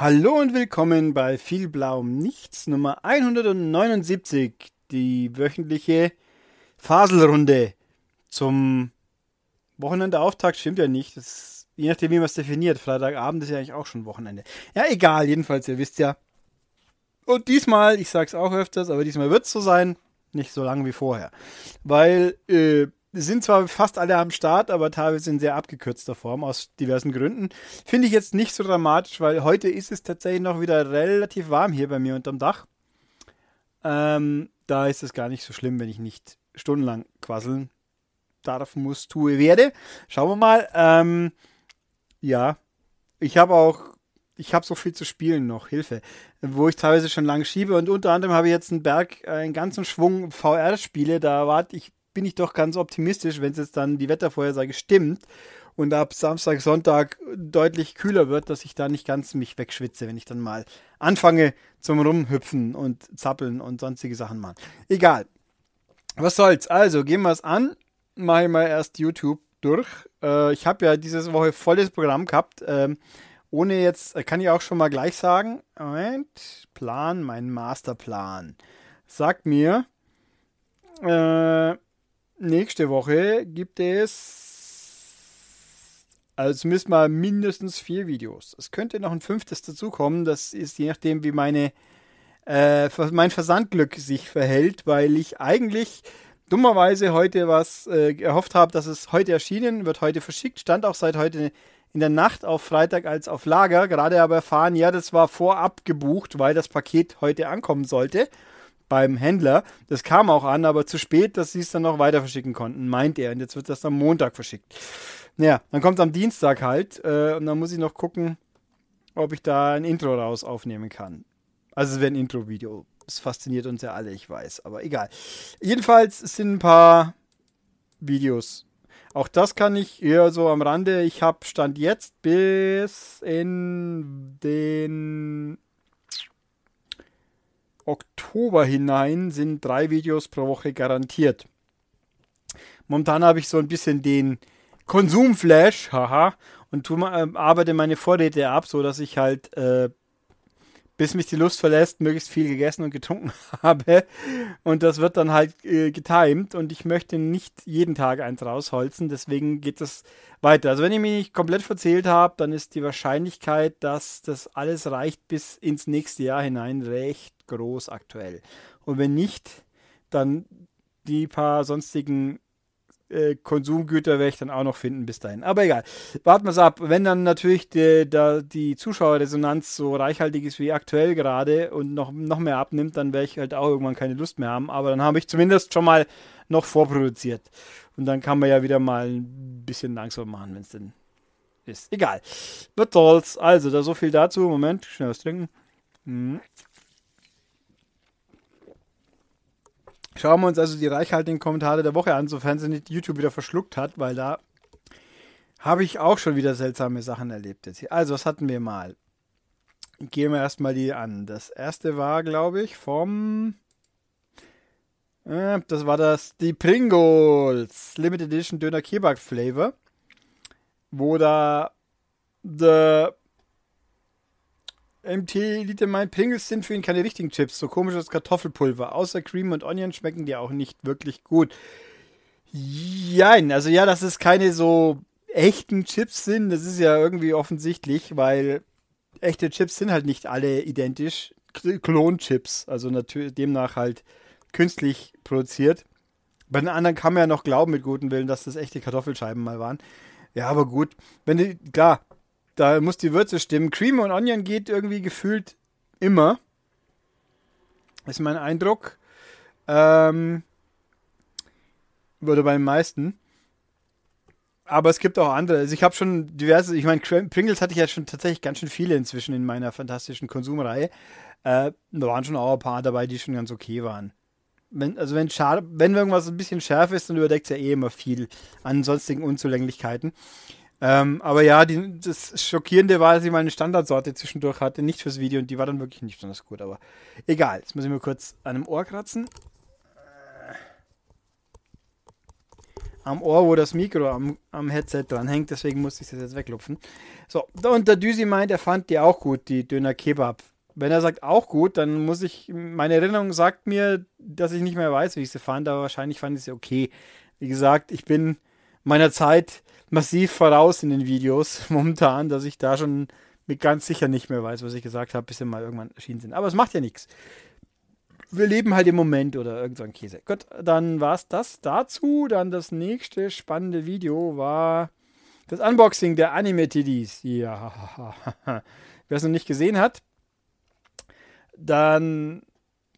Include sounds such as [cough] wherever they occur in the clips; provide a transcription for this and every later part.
Hallo und willkommen bei Viel blauem Nichts Nummer 179, die wöchentliche Faselrunde zum Wochenendeauftakt. Stimmt ja nicht, ist, je nachdem, wie man es definiert. Freitagabend ist ja eigentlich auch schon Wochenende. Ja, egal, jedenfalls, ihr wisst ja. Und diesmal, ich sag's auch öfters, aber diesmal wird's so sein, nicht so lang wie vorher. Weil, äh, sind zwar fast alle am Start, aber teilweise in sehr abgekürzter Form aus diversen Gründen. Finde ich jetzt nicht so dramatisch, weil heute ist es tatsächlich noch wieder relativ warm hier bei mir unterm Dach. Ähm, da ist es gar nicht so schlimm, wenn ich nicht stundenlang quasseln darf, muss, tue, werde. Schauen wir mal. Ähm, ja, ich habe auch, ich habe so viel zu spielen noch, Hilfe, wo ich teilweise schon lang schiebe und unter anderem habe ich jetzt einen Berg, einen ganzen Schwung VR-Spiele, da warte ich bin ich doch ganz optimistisch, wenn es jetzt dann die Wettervorhersage stimmt und ab Samstag, Sonntag deutlich kühler wird, dass ich da nicht ganz mich wegschwitze, wenn ich dann mal anfange zum Rumhüpfen und Zappeln und sonstige Sachen machen. Egal. Was soll's. Also, gehen wir es an. Mache ich mal erst YouTube durch. Äh, ich habe ja diese Woche volles Programm gehabt. Ähm, ohne jetzt, äh, kann ich auch schon mal gleich sagen, Moment, Plan, mein Masterplan. Sagt mir, äh, nächste Woche gibt es also zumindest mal mindestens vier Videos. Es könnte noch ein fünftes dazukommen. Das ist je nachdem, wie meine, äh, mein Versandglück sich verhält, weil ich eigentlich dummerweise heute was äh, erhofft habe, dass es heute erschienen wird, heute verschickt. Stand auch seit heute in der Nacht auf Freitag als auf Lager. Gerade aber erfahren, ja, das war vorab gebucht, weil das Paket heute ankommen sollte beim Händler. Das kam auch an, aber zu spät, dass sie es dann noch weiter verschicken konnten, meint er. Und jetzt wird das am Montag verschickt. Naja, dann kommt es am Dienstag halt äh, und dann muss ich noch gucken, ob ich da ein Intro raus aufnehmen kann. Also es wäre ein Intro-Video. Es fasziniert uns ja alle, ich weiß, aber egal. Jedenfalls sind ein paar Videos. Auch das kann ich eher so am Rande. Ich habe Stand jetzt bis in den Oktober hinein sind drei Videos pro Woche garantiert. Momentan habe ich so ein bisschen den Konsumflash, haha, und tu, äh, arbeite meine Vorräte ab, sodass ich halt, äh, bis mich die Lust verlässt, möglichst viel gegessen und getrunken [laughs] habe. Und das wird dann halt äh, getimed und ich möchte nicht jeden Tag eins rausholzen, deswegen geht das weiter. Also wenn ich mich nicht komplett verzählt habe, dann ist die Wahrscheinlichkeit, dass das alles reicht bis ins nächste Jahr hinein recht groß aktuell. Und wenn nicht, dann die paar sonstigen äh, Konsumgüter werde ich dann auch noch finden bis dahin. Aber egal, warten wir es ab. Wenn dann natürlich die, die, die Zuschauerresonanz so reichhaltig ist wie aktuell gerade und noch, noch mehr abnimmt, dann werde ich halt auch irgendwann keine Lust mehr haben. Aber dann habe ich zumindest schon mal noch vorproduziert. Und dann kann man ja wieder mal ein bisschen langsam machen, wenn es denn ist. Egal. Wird toll's. Also, da so viel dazu. Moment, schnell was trinken. Hm. Schauen wir uns also die reichhaltigen Kommentare der Woche an, sofern sie nicht YouTube wieder verschluckt hat, weil da habe ich auch schon wieder seltsame Sachen erlebt jetzt hier. Also, was hatten wir mal? Gehen wir erstmal die an. Das erste war, glaube ich, vom. Äh, das war das, die Pringles Limited Edition Döner Kebab Flavor, wo da The MT Liter mein Pingels sind für ihn keine richtigen Chips, so komisch komisches Kartoffelpulver. Außer Cream und Onion schmecken die auch nicht wirklich gut. Jein, also ja, dass es keine so echten Chips sind, das ist ja irgendwie offensichtlich, weil echte Chips sind halt nicht alle identisch. Klonchips, also natürlich demnach halt künstlich produziert. Bei den anderen kann man ja noch glauben mit gutem Willen, dass das echte Kartoffelscheiben mal waren. Ja, aber gut, wenn die, klar, da muss die Würze stimmen. Cream und Onion geht irgendwie gefühlt immer. Ist mein Eindruck. Ähm, oder bei den meisten. Aber es gibt auch andere. Also ich habe schon diverse, ich meine, Pringles hatte ich ja schon tatsächlich ganz schön viele inzwischen in meiner fantastischen Konsumreihe. Äh, da waren schon auch ein paar dabei, die schon ganz okay waren. Wenn, also wenn, wenn irgendwas ein bisschen schärf ist, dann überdeckt es ja eh immer viel an sonstigen Unzulänglichkeiten. Ähm, aber ja, die, das Schockierende war, dass ich mal eine Standardsorte zwischendurch hatte, nicht fürs Video und die war dann wirklich nicht besonders gut, aber egal. Jetzt muss ich mir kurz an einem Ohr kratzen. Äh. Am Ohr, wo das Mikro am, am Headset hängt, deswegen musste ich das jetzt weglupfen. So, und der Düsi meint, er fand die auch gut, die Döner Kebab. Wenn er sagt auch gut, dann muss ich, meine Erinnerung sagt mir, dass ich nicht mehr weiß, wie ich sie fand, aber wahrscheinlich fand ich sie okay. Wie gesagt, ich bin meiner Zeit massiv voraus in den Videos [laughs] momentan, dass ich da schon mir ganz sicher nicht mehr weiß, was ich gesagt habe, bis sie mal irgendwann erschienen sind. Aber es macht ja nichts. Wir leben halt im Moment oder irgend so ein Käse. Gut, dann war es das dazu. Dann das nächste spannende Video war das Unboxing der Anime-TDs. Ja, wer es noch nicht gesehen hat, dann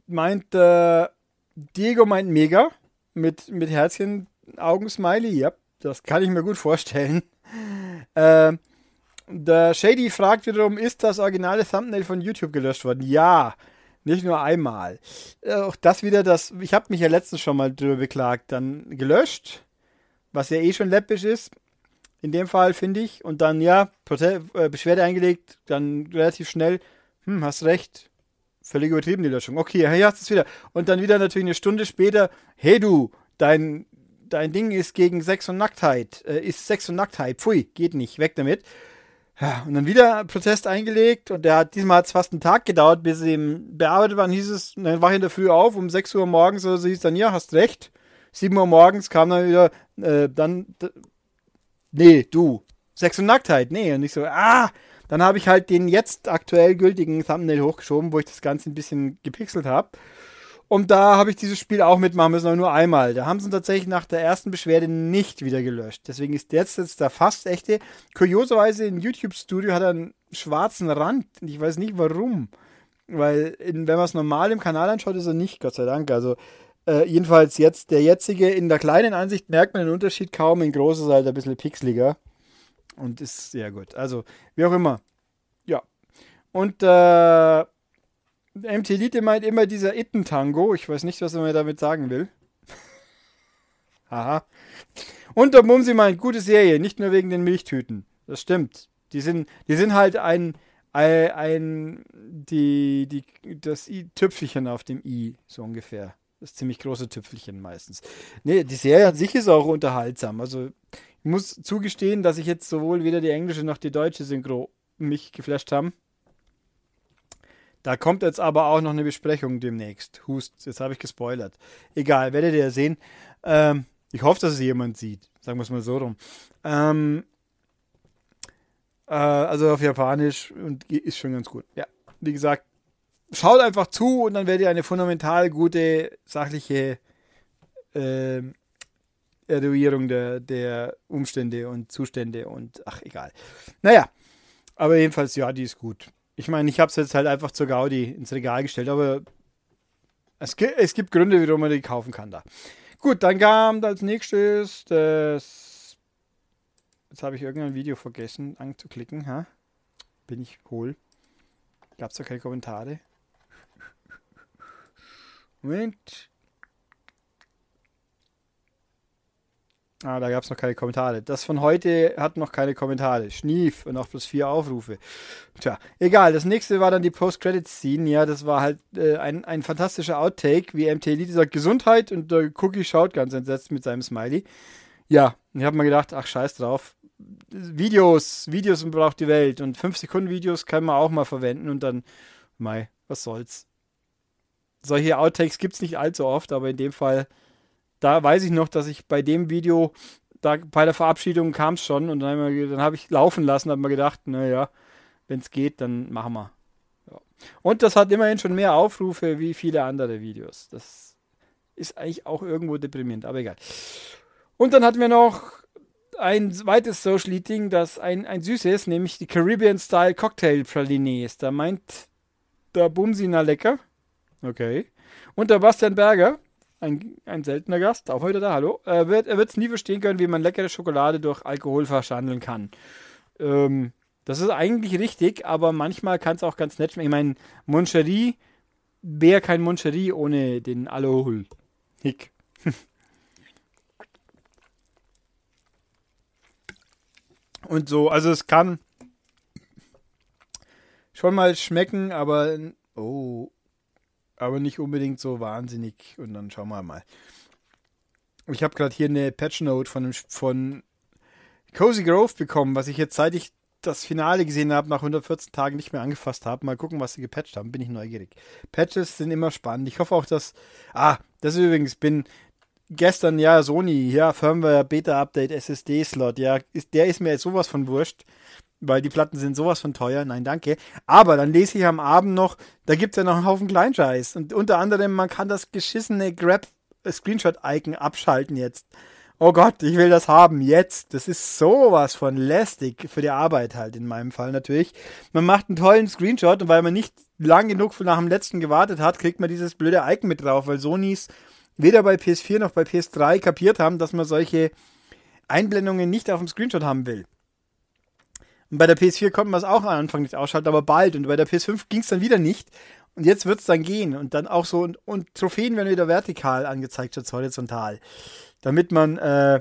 meint äh, Diego meint mega mit, mit Herzchen, Augen, Smiley, ja. Das kann ich mir gut vorstellen. Ähm, der Shady fragt wiederum, ist das originale Thumbnail von YouTube gelöscht worden? Ja, nicht nur einmal. Äh, auch das wieder, das, ich habe mich ja letztens schon mal drüber beklagt, dann gelöscht, was ja eh schon läppisch ist, in dem Fall finde ich, und dann ja, Prote äh, Beschwerde eingelegt, dann relativ schnell, hm, hast recht, völlig übertrieben die Löschung. Okay, hier hast du es wieder. Und dann wieder natürlich eine Stunde später, hey du, dein dein Ding ist gegen Sex und Nacktheit, äh, ist Sex und Nacktheit, pfui, geht nicht, weg damit. Ja, und dann wieder Protest eingelegt und der hat, diesmal hat es fast einen Tag gedauert, bis sie ihm bearbeitet waren, hieß es, dann war ich in der Früh auf, um 6 Uhr morgens oder so hieß dann, ja, hast recht. 7 Uhr morgens kam dann wieder, äh, dann, nee, du, Sex und Nacktheit, nee, und ich so, ah, dann habe ich halt den jetzt aktuell gültigen Thumbnail hochgeschoben, wo ich das Ganze ein bisschen gepixelt habe. Und da habe ich dieses Spiel auch mitmachen müssen, aber nur einmal. Da haben sie ihn tatsächlich nach der ersten Beschwerde nicht wieder gelöscht. Deswegen ist jetzt, jetzt der fast echte. Kurioserweise in YouTube Studio hat er einen schwarzen Rand. Ich weiß nicht warum. Weil, in, wenn man es normal im Kanal anschaut, ist er nicht, Gott sei Dank. Also, äh, jedenfalls jetzt, der jetzige, in der kleinen Ansicht merkt man den Unterschied kaum. In groß ist halt ein bisschen pixeliger. Und ist sehr gut. Also, wie auch immer. Ja. Und, äh, MT Lite meint immer dieser Itten-Tango. Ich weiß nicht, was er mir damit sagen will. Haha. [laughs] Und der Mumsi meint, gute Serie, nicht nur wegen den Milchtüten. Das stimmt. Die sind, die sind halt ein, ein, ein die, die, das I Tüpfelchen auf dem I, so ungefähr. Das ziemlich große Tüpfelchen meistens. Nee, die Serie an sich ist auch unterhaltsam. Also ich muss zugestehen, dass ich jetzt sowohl weder die englische noch die deutsche Synchro mich geflasht haben. Da kommt jetzt aber auch noch eine Besprechung demnächst. Hust, jetzt habe ich gespoilert. Egal, werdet ihr ja sehen. Ähm, ich hoffe, dass es jemand sieht. Sagen wir es mal so rum. Ähm, äh, also auf Japanisch und ist schon ganz gut. Ja, wie gesagt, schaut einfach zu und dann werdet ihr eine fundamental gute, sachliche äh, Eruierung der, der Umstände und Zustände und ach, egal. Naja, aber jedenfalls, ja, die ist gut. Ich meine, ich habe es jetzt halt einfach zur Gaudi ins Regal gestellt, aber es, es gibt Gründe, warum man die kaufen kann da. Gut, dann kam als nächstes das. Jetzt habe ich irgendein Video vergessen anzuklicken. Ha? Bin ich hohl? Gab es da keine Kommentare? Moment. Ah, da gab es noch keine Kommentare. Das von heute hat noch keine Kommentare. Schnief und auch plus vier Aufrufe. Tja, egal. Das nächste war dann die Post-Credit-Scene. Ja, das war halt äh, ein, ein fantastischer Outtake, wie MT Elite sagt: Gesundheit und der Cookie schaut ganz entsetzt mit seinem Smiley. Ja, ich habe mir gedacht: Ach, scheiß drauf. Videos, Videos braucht die Welt. Und 5-Sekunden-Videos kann man auch mal verwenden und dann, mei, was soll's. Solche Outtakes gibt es nicht allzu oft, aber in dem Fall da weiß ich noch, dass ich bei dem Video, da bei der Verabschiedung kam es schon und dann habe ich, hab ich laufen lassen, habe mir gedacht, naja, wenn es geht, dann machen wir. Ja. Und das hat immerhin schon mehr Aufrufe wie viele andere Videos. Das ist eigentlich auch irgendwo deprimierend, aber egal. Und dann hatten wir noch ein zweites Social Eating, das ein, ein süßes, nämlich die Caribbean Style Cocktail Pralines. Da meint der Bumsina lecker. Okay. Und der Bastian Berger, ein, ein seltener Gast, auch heute da, hallo, er wird es nie verstehen können, wie man leckere Schokolade durch Alkohol verschandeln kann. Ähm, das ist eigentlich richtig, aber manchmal kann es auch ganz nett schmecken. Ich meine, Moncherie wäre kein Moncherie ohne den Alkohol. Hick. [laughs] Und so, also es kann schon mal schmecken, aber oh, aber nicht unbedingt so wahnsinnig. Und dann schauen wir mal. Ich habe gerade hier eine Patch Note von, von Cozy Grove bekommen, was ich jetzt seit ich das Finale gesehen habe, nach 114 Tagen nicht mehr angefasst habe. Mal gucken, was sie gepatcht haben. Bin ich neugierig. Patches sind immer spannend. Ich hoffe auch, dass. Ah, das ist übrigens, bin gestern, ja, Sony, ja, Firmware, Beta-Update, SSD-Slot, ja, ist, der ist mir jetzt sowas von wurscht weil die Platten sind sowas von teuer. Nein, danke. Aber dann lese ich am Abend noch, da gibt es ja noch einen Haufen Kleinscheiß. Und unter anderem, man kann das geschissene Grab-Screenshot-Icon abschalten jetzt. Oh Gott, ich will das haben, jetzt. Das ist sowas von lästig für die Arbeit halt, in meinem Fall natürlich. Man macht einen tollen Screenshot und weil man nicht lang genug nach dem letzten gewartet hat, kriegt man dieses blöde Icon mit drauf, weil Sonys weder bei PS4 noch bei PS3 kapiert haben, dass man solche Einblendungen nicht auf dem Screenshot haben will. Und bei der PS4 konnte man es auch am Anfang nicht ausschalten, aber bald. Und bei der PS5 ging es dann wieder nicht. Und jetzt wird es dann gehen. Und dann auch so, und, und, Trophäen werden wieder vertikal angezeigt statt horizontal. Damit man äh,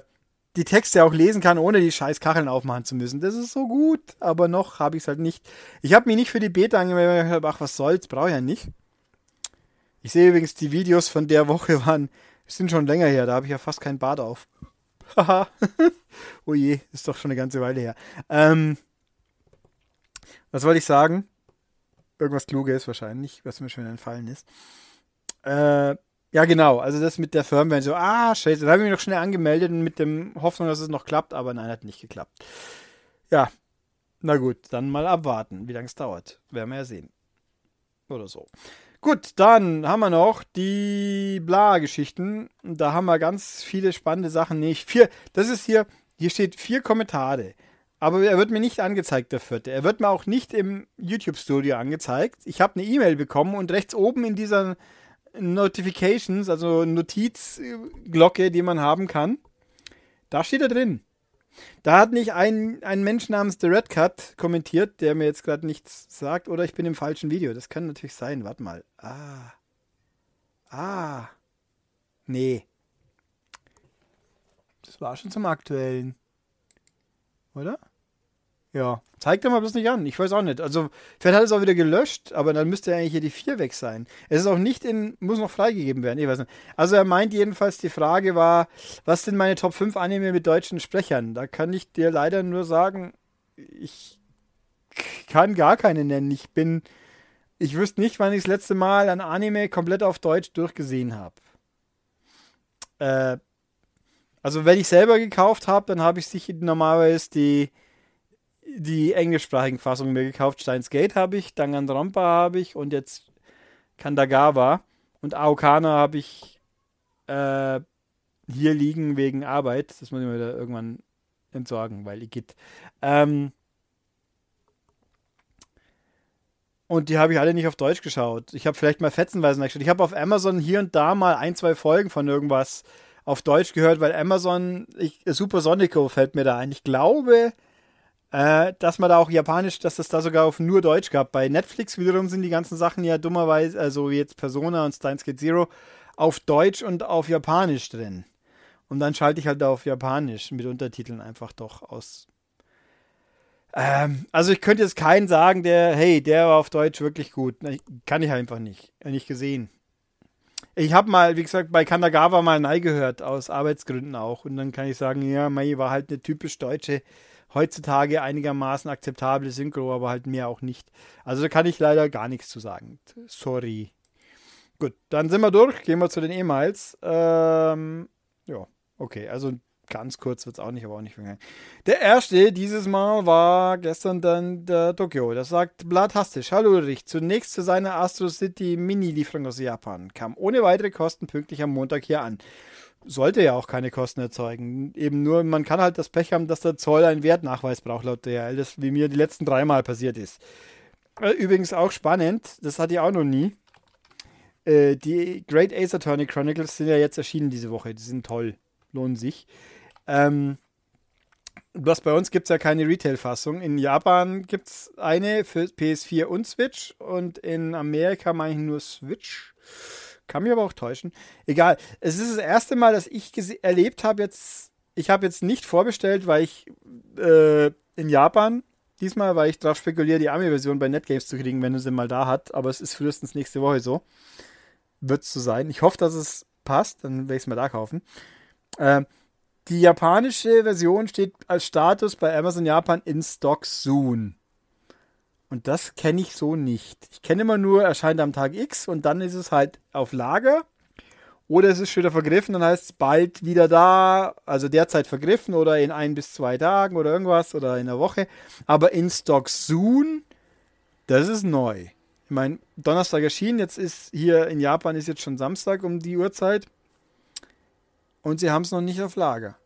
die Texte auch lesen kann, ohne die scheiß Kacheln aufmachen zu müssen. Das ist so gut, aber noch habe ich es halt nicht. Ich habe mich nicht für die Beta angemeldet, weil ich ach, was soll's, brauche ich ja nicht. Ich sehe übrigens, die Videos von der Woche waren, sind schon länger her, da habe ich ja fast kein Bart auf. Haha. [laughs] oh je, ist doch schon eine ganze Weile her. Ähm, was wollte ich sagen? Irgendwas Kluges wahrscheinlich, was mir schon entfallen ist. Äh, ja, genau. Also das mit der Firmware. So, ah, scheiße. Da habe ich mich noch schnell angemeldet mit dem Hoffnung, dass es noch klappt. Aber nein, hat nicht geklappt. Ja. Na gut, dann mal abwarten, wie lange es dauert. Werden wir ja sehen. Oder so. Gut, dann haben wir noch die Bla-Geschichten. Da haben wir ganz viele spannende Sachen. Nee, vier, das ist hier, hier steht vier Kommentare. Aber er wird mir nicht angezeigt, der vierte. Er wird mir auch nicht im YouTube-Studio angezeigt. Ich habe eine E-Mail bekommen und rechts oben in dieser Notifications, also Notizglocke, die man haben kann, da steht er drin. Da hat nicht ein, ein Mensch namens The Red Cut kommentiert, der mir jetzt gerade nichts sagt, oder ich bin im falschen Video. Das kann natürlich sein. Warte mal. Ah. Ah. Nee. Das war schon zum aktuellen. Oder? Ja, zeigt er mal bloß nicht an. Ich weiß auch nicht. Also, vielleicht hat er es auch wieder gelöscht, aber dann müsste eigentlich hier die 4 weg sein. Es ist auch nicht in, muss noch freigegeben werden. Ich weiß nicht. Also, er meint jedenfalls, die Frage war, was sind meine Top 5 Anime mit deutschen Sprechern? Da kann ich dir leider nur sagen, ich kann gar keine nennen. Ich bin, ich wüsste nicht, wann ich das letzte Mal ein Anime komplett auf Deutsch durchgesehen habe. Äh, also, wenn ich selber gekauft habe, dann habe ich sich normalerweise die die englischsprachigen Fassungen mir gekauft. Steins Gate habe ich, Danganronpa habe ich und jetzt Kandagawa. Und Aokana habe ich äh, hier liegen wegen Arbeit. Das muss ich mir wieder irgendwann entsorgen, weil ich geht. Ähm, und die habe ich alle nicht auf Deutsch geschaut. Ich habe vielleicht mal fetzenweise nachgeschaut. Ich habe auf Amazon hier und da mal ein, zwei Folgen von irgendwas auf Deutsch gehört, weil Amazon, ich, Super fällt mir da ein. Ich glaube, äh, dass man da auch japanisch, dass es da sogar auf nur Deutsch gab. Bei Netflix wiederum sind die ganzen Sachen ja dummerweise, also jetzt Persona und Steins Gate Zero, auf Deutsch und auf Japanisch drin. Und dann schalte ich halt da auf Japanisch mit Untertiteln einfach doch aus. Ähm, also ich könnte jetzt keinen sagen, der, hey, der war auf Deutsch wirklich gut. Kann ich einfach nicht. Nicht gesehen. Ich habe mal, wie gesagt, bei Kanagawa mal Nei gehört, aus Arbeitsgründen auch. Und dann kann ich sagen, ja, Mai war halt eine typisch deutsche heutzutage einigermaßen akzeptable Synchro, aber halt mehr auch nicht. Also da kann ich leider gar nichts zu sagen. Sorry. Gut, dann sind wir durch. Gehen wir zu den E-Mails. Ähm, ja, okay. Also ganz kurz wird es auch nicht, aber auch nicht vergangen. Der erste dieses Mal war gestern dann der Tokio. Das sagt Blatastisch. Hallo Ulrich. Zunächst zu seiner Astro City Mini-Lieferung aus Japan. Kam ohne weitere Kosten pünktlich am Montag hier an sollte ja auch keine Kosten erzeugen. Eben nur, man kann halt das Pech haben, dass der Zoll einen Wertnachweis braucht laut DHL, das wie mir die letzten dreimal passiert ist. Äh, übrigens auch spannend, das hatte ich auch noch nie. Äh, die Great Ace Attorney Chronicles sind ja jetzt erschienen diese Woche. Die sind toll, lohnen sich. Ähm, bloß bei uns gibt es ja keine Retail-Fassung. In Japan gibt es eine für PS4 und Switch und in Amerika meine ich nur Switch. Kann mich aber auch täuschen. Egal. Es ist das erste Mal, dass ich erlebt habe jetzt. Ich habe jetzt nicht vorbestellt, weil ich äh, in Japan diesmal, weil ich darauf spekuliere, die army version bei Netgames zu kriegen, wenn du sie mal da hat. Aber es ist frühestens nächste Woche so. Wird es so sein. Ich hoffe, dass es passt. Dann werde ich es mal da kaufen. Ähm, die japanische Version steht als Status bei Amazon Japan in Stock soon. Und das kenne ich so nicht. Ich kenne immer nur, erscheint am Tag X und dann ist es halt auf Lager. Oder es ist schon wieder vergriffen, dann heißt es bald wieder da, also derzeit vergriffen oder in ein bis zwei Tagen oder irgendwas oder in einer Woche. Aber in Stock soon, das ist neu. Ich meine, Donnerstag erschienen, jetzt ist hier in Japan ist jetzt schon Samstag um die Uhrzeit. Und sie haben es noch nicht auf Lager.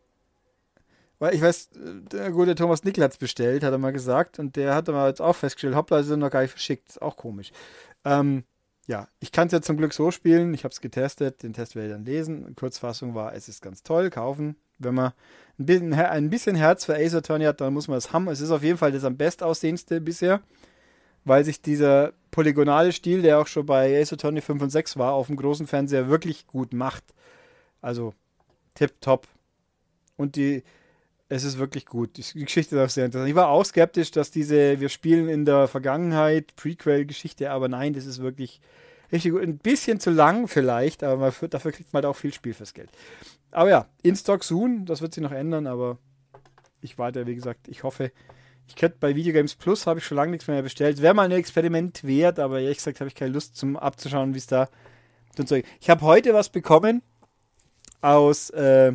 Weil ich weiß, äh, der gute Thomas Niklatz bestellt, hat er mal gesagt. Und der hat aber jetzt auch festgestellt, hoppla, sie sind noch gar nicht verschickt. Ist auch komisch. Ähm, ja, ich kann es ja zum Glück so spielen. Ich habe es getestet. Den Test werde ich dann lesen. Kurzfassung war, es ist ganz toll. Kaufen. Wenn man ein bisschen, ein bisschen Herz für Ace Attorney hat, dann muss man es haben. Es ist auf jeden Fall das am bestaussehendste bisher, weil sich dieser polygonale Stil, der auch schon bei Ace Attorney 5 und 6 war, auf dem großen Fernseher wirklich gut macht. Also, tipptopp. Und die, es ist wirklich gut. Die Geschichte ist auch sehr interessant. Ich war auch skeptisch, dass diese, wir spielen in der Vergangenheit, Prequel-Geschichte, aber nein, das ist wirklich richtig gut. Ein bisschen zu lang vielleicht, aber man, dafür kriegt man halt auch viel Spiel fürs Geld. Aber ja, in Stock soon, das wird sich noch ändern, aber ich warte, wie gesagt, ich hoffe, ich könnte bei Videogames Plus habe ich schon lange nichts mehr bestellt. Wäre mal ein Experiment wert, aber ehrlich gesagt habe ich keine Lust, zum abzuschauen, wie es da. Ich habe heute was bekommen aus. Äh,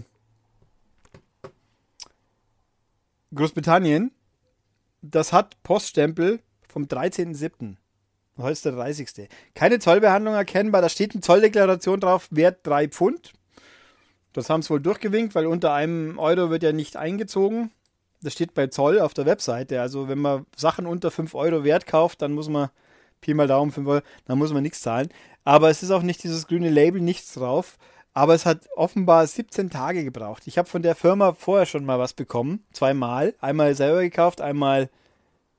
Großbritannien, das hat Poststempel vom 13.07. Heute ist der 30. Keine Zollbehandlung erkennbar. Da steht eine Zolldeklaration drauf, Wert 3 Pfund. Das haben sie wohl durchgewinkt, weil unter einem Euro wird ja nicht eingezogen. Das steht bei Zoll auf der Webseite. Also wenn man Sachen unter 5 Euro wert kauft, dann muss man Pi mal Daumen 5 Euro, dann muss man nichts zahlen. Aber es ist auch nicht dieses grüne Label, nichts drauf. Aber es hat offenbar 17 Tage gebraucht. Ich habe von der Firma vorher schon mal was bekommen. Zweimal. Einmal selber gekauft, einmal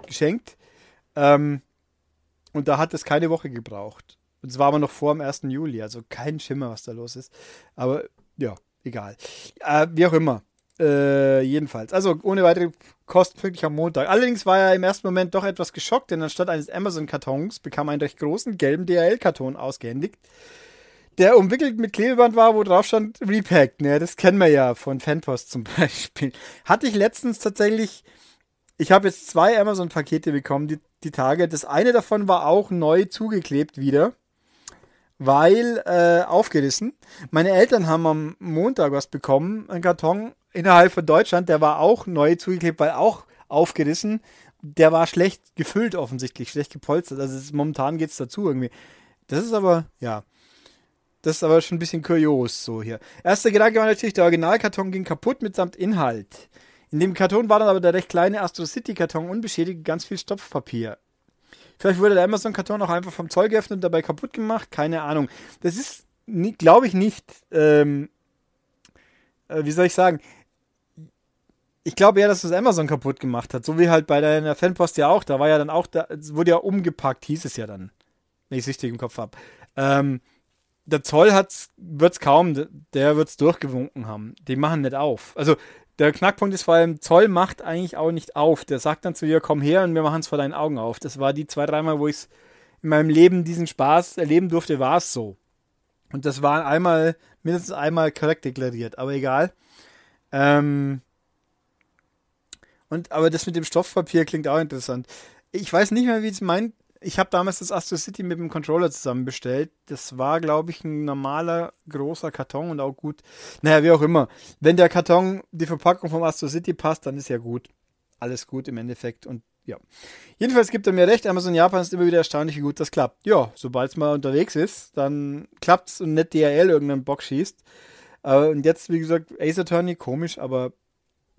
geschenkt. Ähm, und da hat es keine Woche gebraucht. Und es war aber noch vor dem 1. Juli. Also kein Schimmer, was da los ist. Aber ja, egal. Äh, wie auch immer. Äh, jedenfalls. Also ohne weitere Kosten pünktlich am Montag. Allerdings war er im ersten Moment doch etwas geschockt, denn anstatt eines Amazon-Kartons bekam er einen recht großen gelben DHL-Karton ausgehändigt der umwickelt mit Klebeband war, wo drauf stand Repacked. Ne? Das kennen wir ja von Fanpost zum [laughs] Beispiel. Hatte ich letztens tatsächlich, ich habe jetzt zwei Amazon-Pakete bekommen, die, die Tage. Das eine davon war auch neu zugeklebt wieder, weil äh, aufgerissen. Meine Eltern haben am Montag was bekommen, einen Karton innerhalb von Deutschland, der war auch neu zugeklebt, weil auch aufgerissen. Der war schlecht gefüllt offensichtlich, schlecht gepolstert. Also ist, momentan geht es dazu irgendwie. Das ist aber, ja. Das ist aber schon ein bisschen kurios so hier. Erster Gedanke war natürlich, der Originalkarton ging kaputt mitsamt Inhalt. In dem Karton war dann aber der recht kleine Astro City Karton unbeschädigt, ganz viel Stopfpapier. Vielleicht wurde der Amazon-Karton auch einfach vom Zoll geöffnet und dabei kaputt gemacht, keine Ahnung. Das ist, glaube ich, nicht, ähm, äh, wie soll ich sagen, ich glaube ja, dass das Amazon kaputt gemacht hat, so wie halt bei deiner Fanpost ja auch, da war ja dann auch, da wurde ja umgepackt, hieß es ja dann, wenn ich es richtig im Kopf habe. Ähm, der Zoll wird es kaum, der wird es durchgewunken haben. Die machen nicht auf. Also der Knackpunkt ist vor allem, Zoll macht eigentlich auch nicht auf. Der sagt dann zu dir, komm her und wir machen es vor deinen Augen auf. Das war die zwei, dreimal, wo ich in meinem Leben diesen Spaß erleben durfte, war es so. Und das war einmal, mindestens einmal korrekt deklariert, aber egal. Ähm und, aber das mit dem Stoffpapier klingt auch interessant. Ich weiß nicht mehr, wie es meint, ich habe damals das Astro City mit dem Controller zusammenbestellt. Das war, glaube ich, ein normaler großer Karton und auch gut. Naja, wie auch immer. Wenn der Karton die Verpackung vom Astro City passt, dann ist ja gut. Alles gut im Endeffekt. Und ja. Jedenfalls gibt er mir recht, Amazon Japan ist immer wieder erstaunlich, wie gut das klappt. Ja, sobald es mal unterwegs ist, dann klappt es und nicht DRL irgendeinen Bock schießt. und jetzt, wie gesagt, Ace Attorney, komisch, aber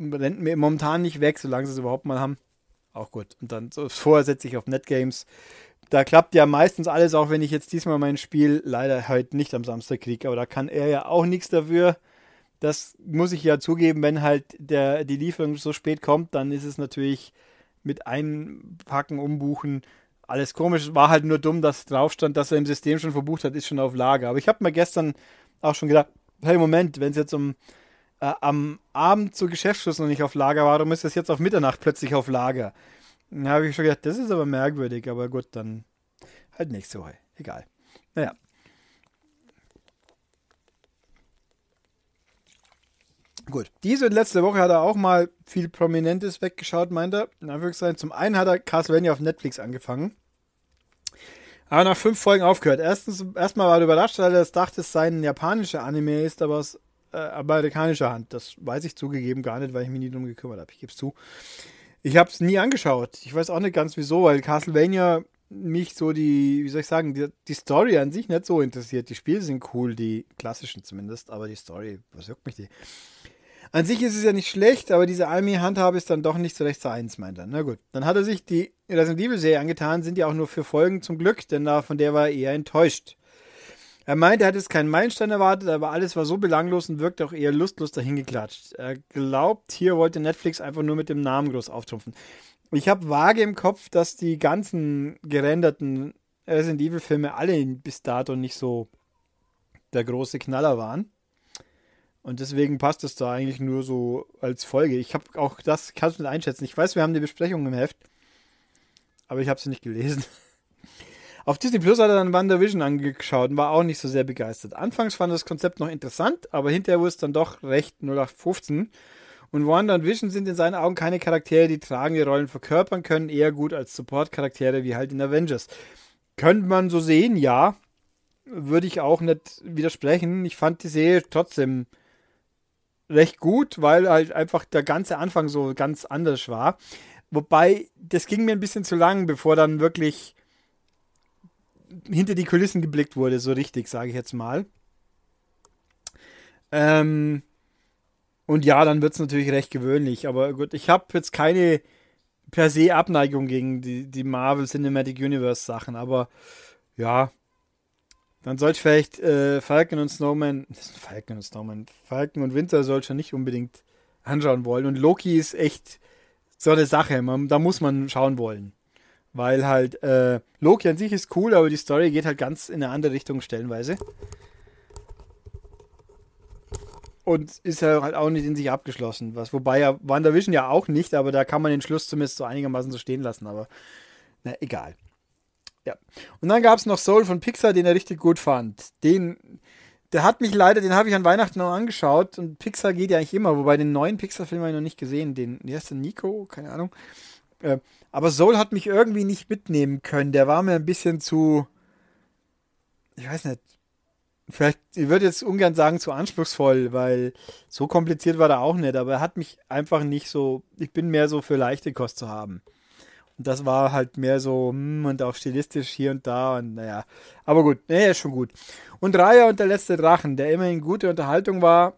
rennt mir momentan nicht weg, solange sie es überhaupt mal haben. Auch gut. Und dann so, vorher setze ich auf Netgames. Da klappt ja meistens alles, auch wenn ich jetzt diesmal mein Spiel leider heute halt nicht am Samstag kriege. Aber da kann er ja auch nichts dafür. Das muss ich ja zugeben, wenn halt der, die Lieferung so spät kommt, dann ist es natürlich mit einpacken, umbuchen alles komisch. War halt nur dumm, dass drauf stand, dass er im System schon verbucht hat, ist schon auf Lager. Aber ich habe mir gestern auch schon gedacht, hey Moment, wenn es jetzt um äh, am Abend zu Geschäftsschluss noch nicht auf Lager war, warum ist das jetzt auf Mitternacht plötzlich auf Lager. Da habe ich schon gedacht, das ist aber merkwürdig, aber gut, dann halt nicht so. Egal. Naja. Gut. Diese und letzte Woche hat er auch mal viel Prominentes weggeschaut, meint er. In Anführungszeichen. Zum einen hat er Castlevania auf Netflix angefangen. Aber nach fünf Folgen aufgehört. Erstens, erstmal war er überrascht, weil er dachte, es sei ein japanischer Anime ist, aber aus äh, amerikanischer Hand. Das weiß ich zugegeben gar nicht, weil ich mich nie drum gekümmert habe. Ich gebe es zu. Ich habe es nie angeschaut. Ich weiß auch nicht ganz wieso, weil Castlevania mich so die, wie soll ich sagen, die, die, Story an sich nicht so interessiert. Die Spiele sind cool, die klassischen zumindest, aber die Story, was juckt mich die? An sich ist es ja nicht schlecht, aber diese Army-Handhabe ist dann doch nicht so recht zu eins, meint er. Na gut, dann hat er sich die Resident Evil-Serie angetan, sind ja auch nur für Folgen zum Glück, denn da, von der war er eher enttäuscht. Er meint, er hat jetzt keinen Meilenstein erwartet, aber alles war so belanglos und wirkte auch eher lustlos dahingeklatscht. Er glaubt, hier wollte Netflix einfach nur mit dem Namen groß auftrumpfen. Ich habe vage im Kopf, dass die ganzen gerenderten Resident Evil-Filme alle bis dato nicht so der große Knaller waren. Und deswegen passt es da eigentlich nur so als Folge. Ich habe auch das, kannst du nicht einschätzen. Ich weiß, wir haben die Besprechung im Heft, aber ich habe sie nicht gelesen. Auf Disney Plus hat er dann WandaVision angeschaut und war auch nicht so sehr begeistert. Anfangs fand er das Konzept noch interessant, aber hinterher wurde es dann doch recht 0815. Und Wanda und Vision sind in seinen Augen keine Charaktere, die tragende Rollen verkörpern können, eher gut als Support-Charaktere wie halt in Avengers. Könnte man so sehen, ja. Würde ich auch nicht widersprechen. Ich fand die Serie trotzdem recht gut, weil halt einfach der ganze Anfang so ganz anders war. Wobei, das ging mir ein bisschen zu lang, bevor dann wirklich hinter die Kulissen geblickt wurde, so richtig, sage ich jetzt mal. Ähm, und ja, dann wird es natürlich recht gewöhnlich. Aber gut, ich habe jetzt keine per se Abneigung gegen die, die Marvel Cinematic Universe Sachen. Aber ja, dann sollte vielleicht äh, Falcon und Snowman, das [laughs] Falcon und Snowman, Falcon und Winter sollte schon nicht unbedingt anschauen wollen. Und Loki ist echt so eine Sache. Man, da muss man schauen wollen. Weil halt, äh, Loki an sich ist cool, aber die Story geht halt ganz in eine andere Richtung stellenweise. Und ist halt auch nicht in sich abgeschlossen. Was, wobei ja WandaVision ja auch nicht, aber da kann man den Schluss zumindest so einigermaßen so stehen lassen. Aber na, egal. Ja. Und dann gab es noch Soul von Pixar, den er richtig gut fand. Den, der hat mich leider, den habe ich an Weihnachten noch angeschaut und Pixar geht ja eigentlich immer, wobei den neuen Pixar-Film habe ich noch nicht gesehen. Den, der ist der Nico, keine Ahnung. Äh, aber Soul hat mich irgendwie nicht mitnehmen können. Der war mir ein bisschen zu, ich weiß nicht, vielleicht, ich würde jetzt ungern sagen, zu anspruchsvoll, weil so kompliziert war der auch nicht, aber er hat mich einfach nicht so, ich bin mehr so für leichte Kost zu haben. Und das war halt mehr so, hm, und auch stilistisch hier und da und naja. Aber gut, naja, ist schon gut. Und Raya und der letzte Drachen, der immerhin gute Unterhaltung war,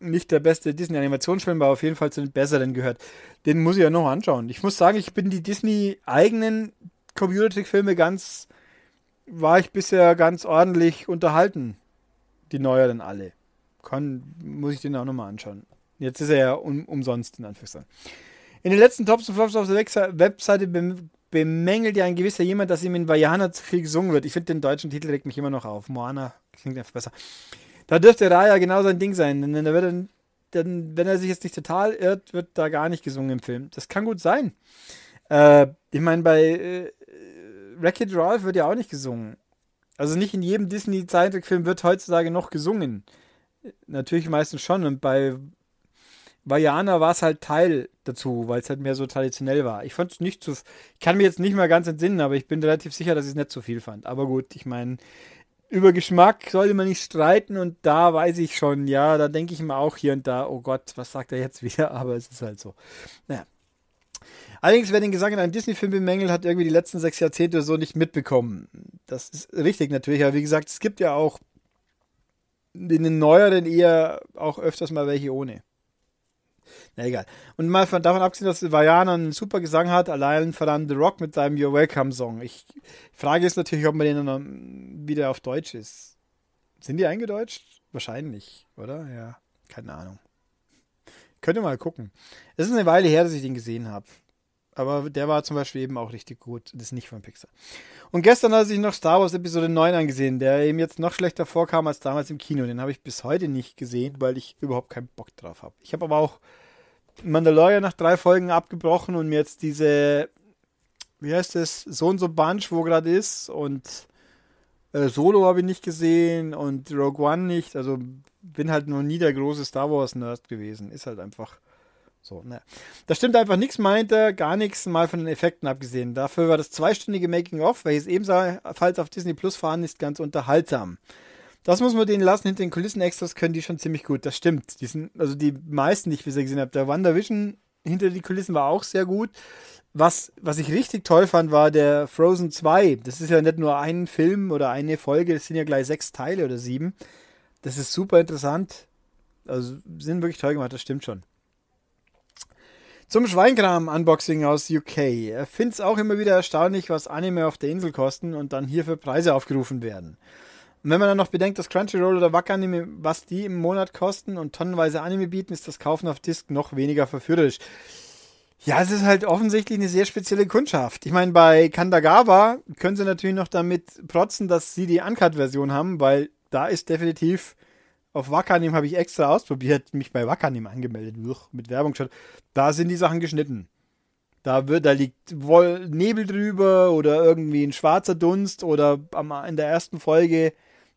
nicht der beste Disney-Animationsfilm, aber auf jeden Fall zu den besseren gehört. Den muss ich ja noch anschauen. Ich muss sagen, ich bin die Disney-eigenen community filme ganz, war ich bisher ganz ordentlich unterhalten. Die neueren alle. Kann, muss ich den auch nochmal anschauen. Jetzt ist er ja um, umsonst, in Anführungszeichen. In den letzten Tops und Flops auf der Webseite bemängelt ja ein gewisser jemand, dass ihm in Vajana zu viel gesungen wird. Ich finde den deutschen Titel regt mich immer noch auf. Moana klingt einfach besser. Da dürfte Raya genau sein Ding sein. Denn, da wird dann, denn wenn er sich jetzt nicht total irrt, wird da gar nicht gesungen im Film. Das kann gut sein. Äh, ich meine, bei äh, Wreck-It Ralph wird ja auch nicht gesungen. Also nicht in jedem disney zeitfilm wird heutzutage noch gesungen. Natürlich meistens schon. Und bei Vajana war es halt Teil dazu, weil es halt mehr so traditionell war. Ich fand es nicht zu. Ich kann mir jetzt nicht mal ganz entsinnen, aber ich bin relativ sicher, dass ich es nicht zu so viel fand. Aber gut, ich meine, über Geschmack sollte man nicht streiten und da weiß ich schon, ja, da denke ich mir auch hier und da, oh Gott, was sagt er jetzt [laughs] wieder, aber es ist halt so. Naja. Allerdings, wer den Gesang in einem Disney-Film bemängelt, hat irgendwie die letzten sechs Jahrzehnte oder so nicht mitbekommen. Das ist richtig natürlich, aber wie gesagt, es gibt ja auch in den neueren eher auch öfters mal welche ohne. Na egal. Und mal von, davon abgesehen, dass Vajana einen super Gesang hat, allein voran The Rock mit seinem Your Welcome Song. Ich, die Frage ist natürlich, ob man den dann wieder auf Deutsch ist. Sind die eingedeutscht? Wahrscheinlich, oder? Ja, keine Ahnung. Könnt ihr mal gucken. Es ist eine Weile her, dass ich den gesehen habe. Aber der war zum Beispiel eben auch richtig gut. Das ist nicht von Pixar. Und gestern hatte ich noch Star Wars Episode 9 angesehen, der eben jetzt noch schlechter vorkam als damals im Kino. Den habe ich bis heute nicht gesehen, weil ich überhaupt keinen Bock drauf habe. Ich habe aber auch Mandalorian nach drei Folgen abgebrochen und mir jetzt diese, wie heißt das, so und so Bunch, wo gerade ist und äh, Solo habe ich nicht gesehen und Rogue One nicht. Also bin halt noch nie der große Star Wars Nerd gewesen. Ist halt einfach so, ne. Da stimmt einfach nichts, meinte, gar nichts, mal von den Effekten abgesehen. Dafür war das zweistündige Making-of, welches ebenfalls auf Disney Plus vorhanden ist, ganz unterhaltsam. Das muss man denen lassen, hinter den Kulissen-Extras können die schon ziemlich gut, das stimmt. Die sind, also die meisten, die ich bisher gesehen habe. Der WandaVision hinter die Kulissen war auch sehr gut. Was, was ich richtig toll fand, war der Frozen 2. Das ist ja nicht nur ein Film oder eine Folge, das sind ja gleich sechs Teile oder sieben. Das ist super interessant. Also sind wirklich toll gemacht, das stimmt schon. Zum Schweinkram-Unboxing aus UK. Find's auch immer wieder erstaunlich, was Anime auf der Insel kosten und dann hier für Preise aufgerufen werden. Und wenn man dann noch bedenkt, dass Crunchyroll oder Wakanim, was die im Monat kosten und tonnenweise Anime bieten, ist das Kaufen auf Disc noch weniger verführerisch. Ja, es ist halt offensichtlich eine sehr spezielle Kundschaft. Ich meine, bei Kandagawa können sie natürlich noch damit protzen, dass sie die Uncut-Version haben, weil da ist definitiv auf Wakanim habe ich extra ausprobiert, mich bei Wakanim angemeldet, mit Werbung schon. Da sind die Sachen geschnitten. Da, wird, da liegt Woll Nebel drüber oder irgendwie ein schwarzer Dunst oder am, in der ersten Folge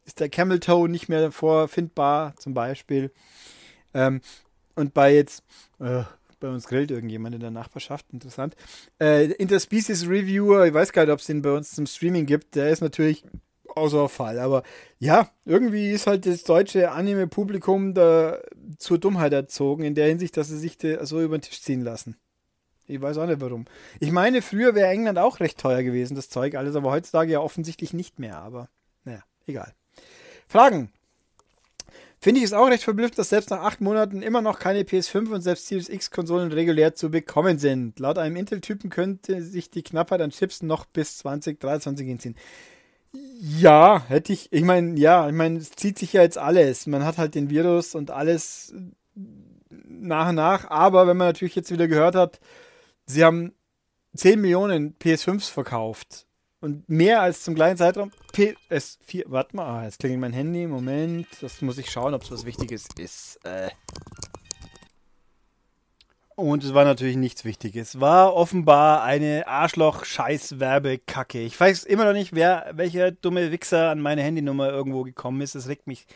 ist der Camel Toe nicht mehr vorfindbar, zum Beispiel. Ähm, und bei jetzt, äh, bei uns grillt irgendjemand in der Nachbarschaft, interessant. Äh, Interspecies Reviewer, ich weiß gar nicht, ob es den bei uns zum Streaming gibt, der ist natürlich außer Fall. Aber ja, irgendwie ist halt das deutsche Anime-Publikum da zur Dummheit erzogen, in der Hinsicht, dass sie sich so über den Tisch ziehen lassen. Ich weiß auch nicht warum. Ich meine, früher wäre England auch recht teuer gewesen, das Zeug alles, aber heutzutage ja offensichtlich nicht mehr. Aber naja, egal. Fragen. Finde ich es auch recht verblüfft, dass selbst nach acht Monaten immer noch keine PS5 und selbst Series X-Konsolen regulär zu bekommen sind. Laut einem Intel-Typen könnte sich die Knappheit an Chips noch bis 2023 hinziehen. Ja, hätte ich, ich meine, ja, ich meine, es zieht sich ja jetzt alles. Man hat halt den Virus und alles nach und nach, aber wenn man natürlich jetzt wieder gehört hat, sie haben 10 Millionen PS5s verkauft und mehr als zum gleichen Zeitraum PS4, warte mal, ah, jetzt klingelt mein Handy, Moment, das muss ich schauen, ob es was Wichtiges ist. Äh. Und es war natürlich nichts Wichtiges. War offenbar eine Arschloch-Scheiß-Werbekacke. Ich weiß immer noch nicht, wer, welcher dumme Wichser an meine Handynummer irgendwo gekommen ist. Das regt mich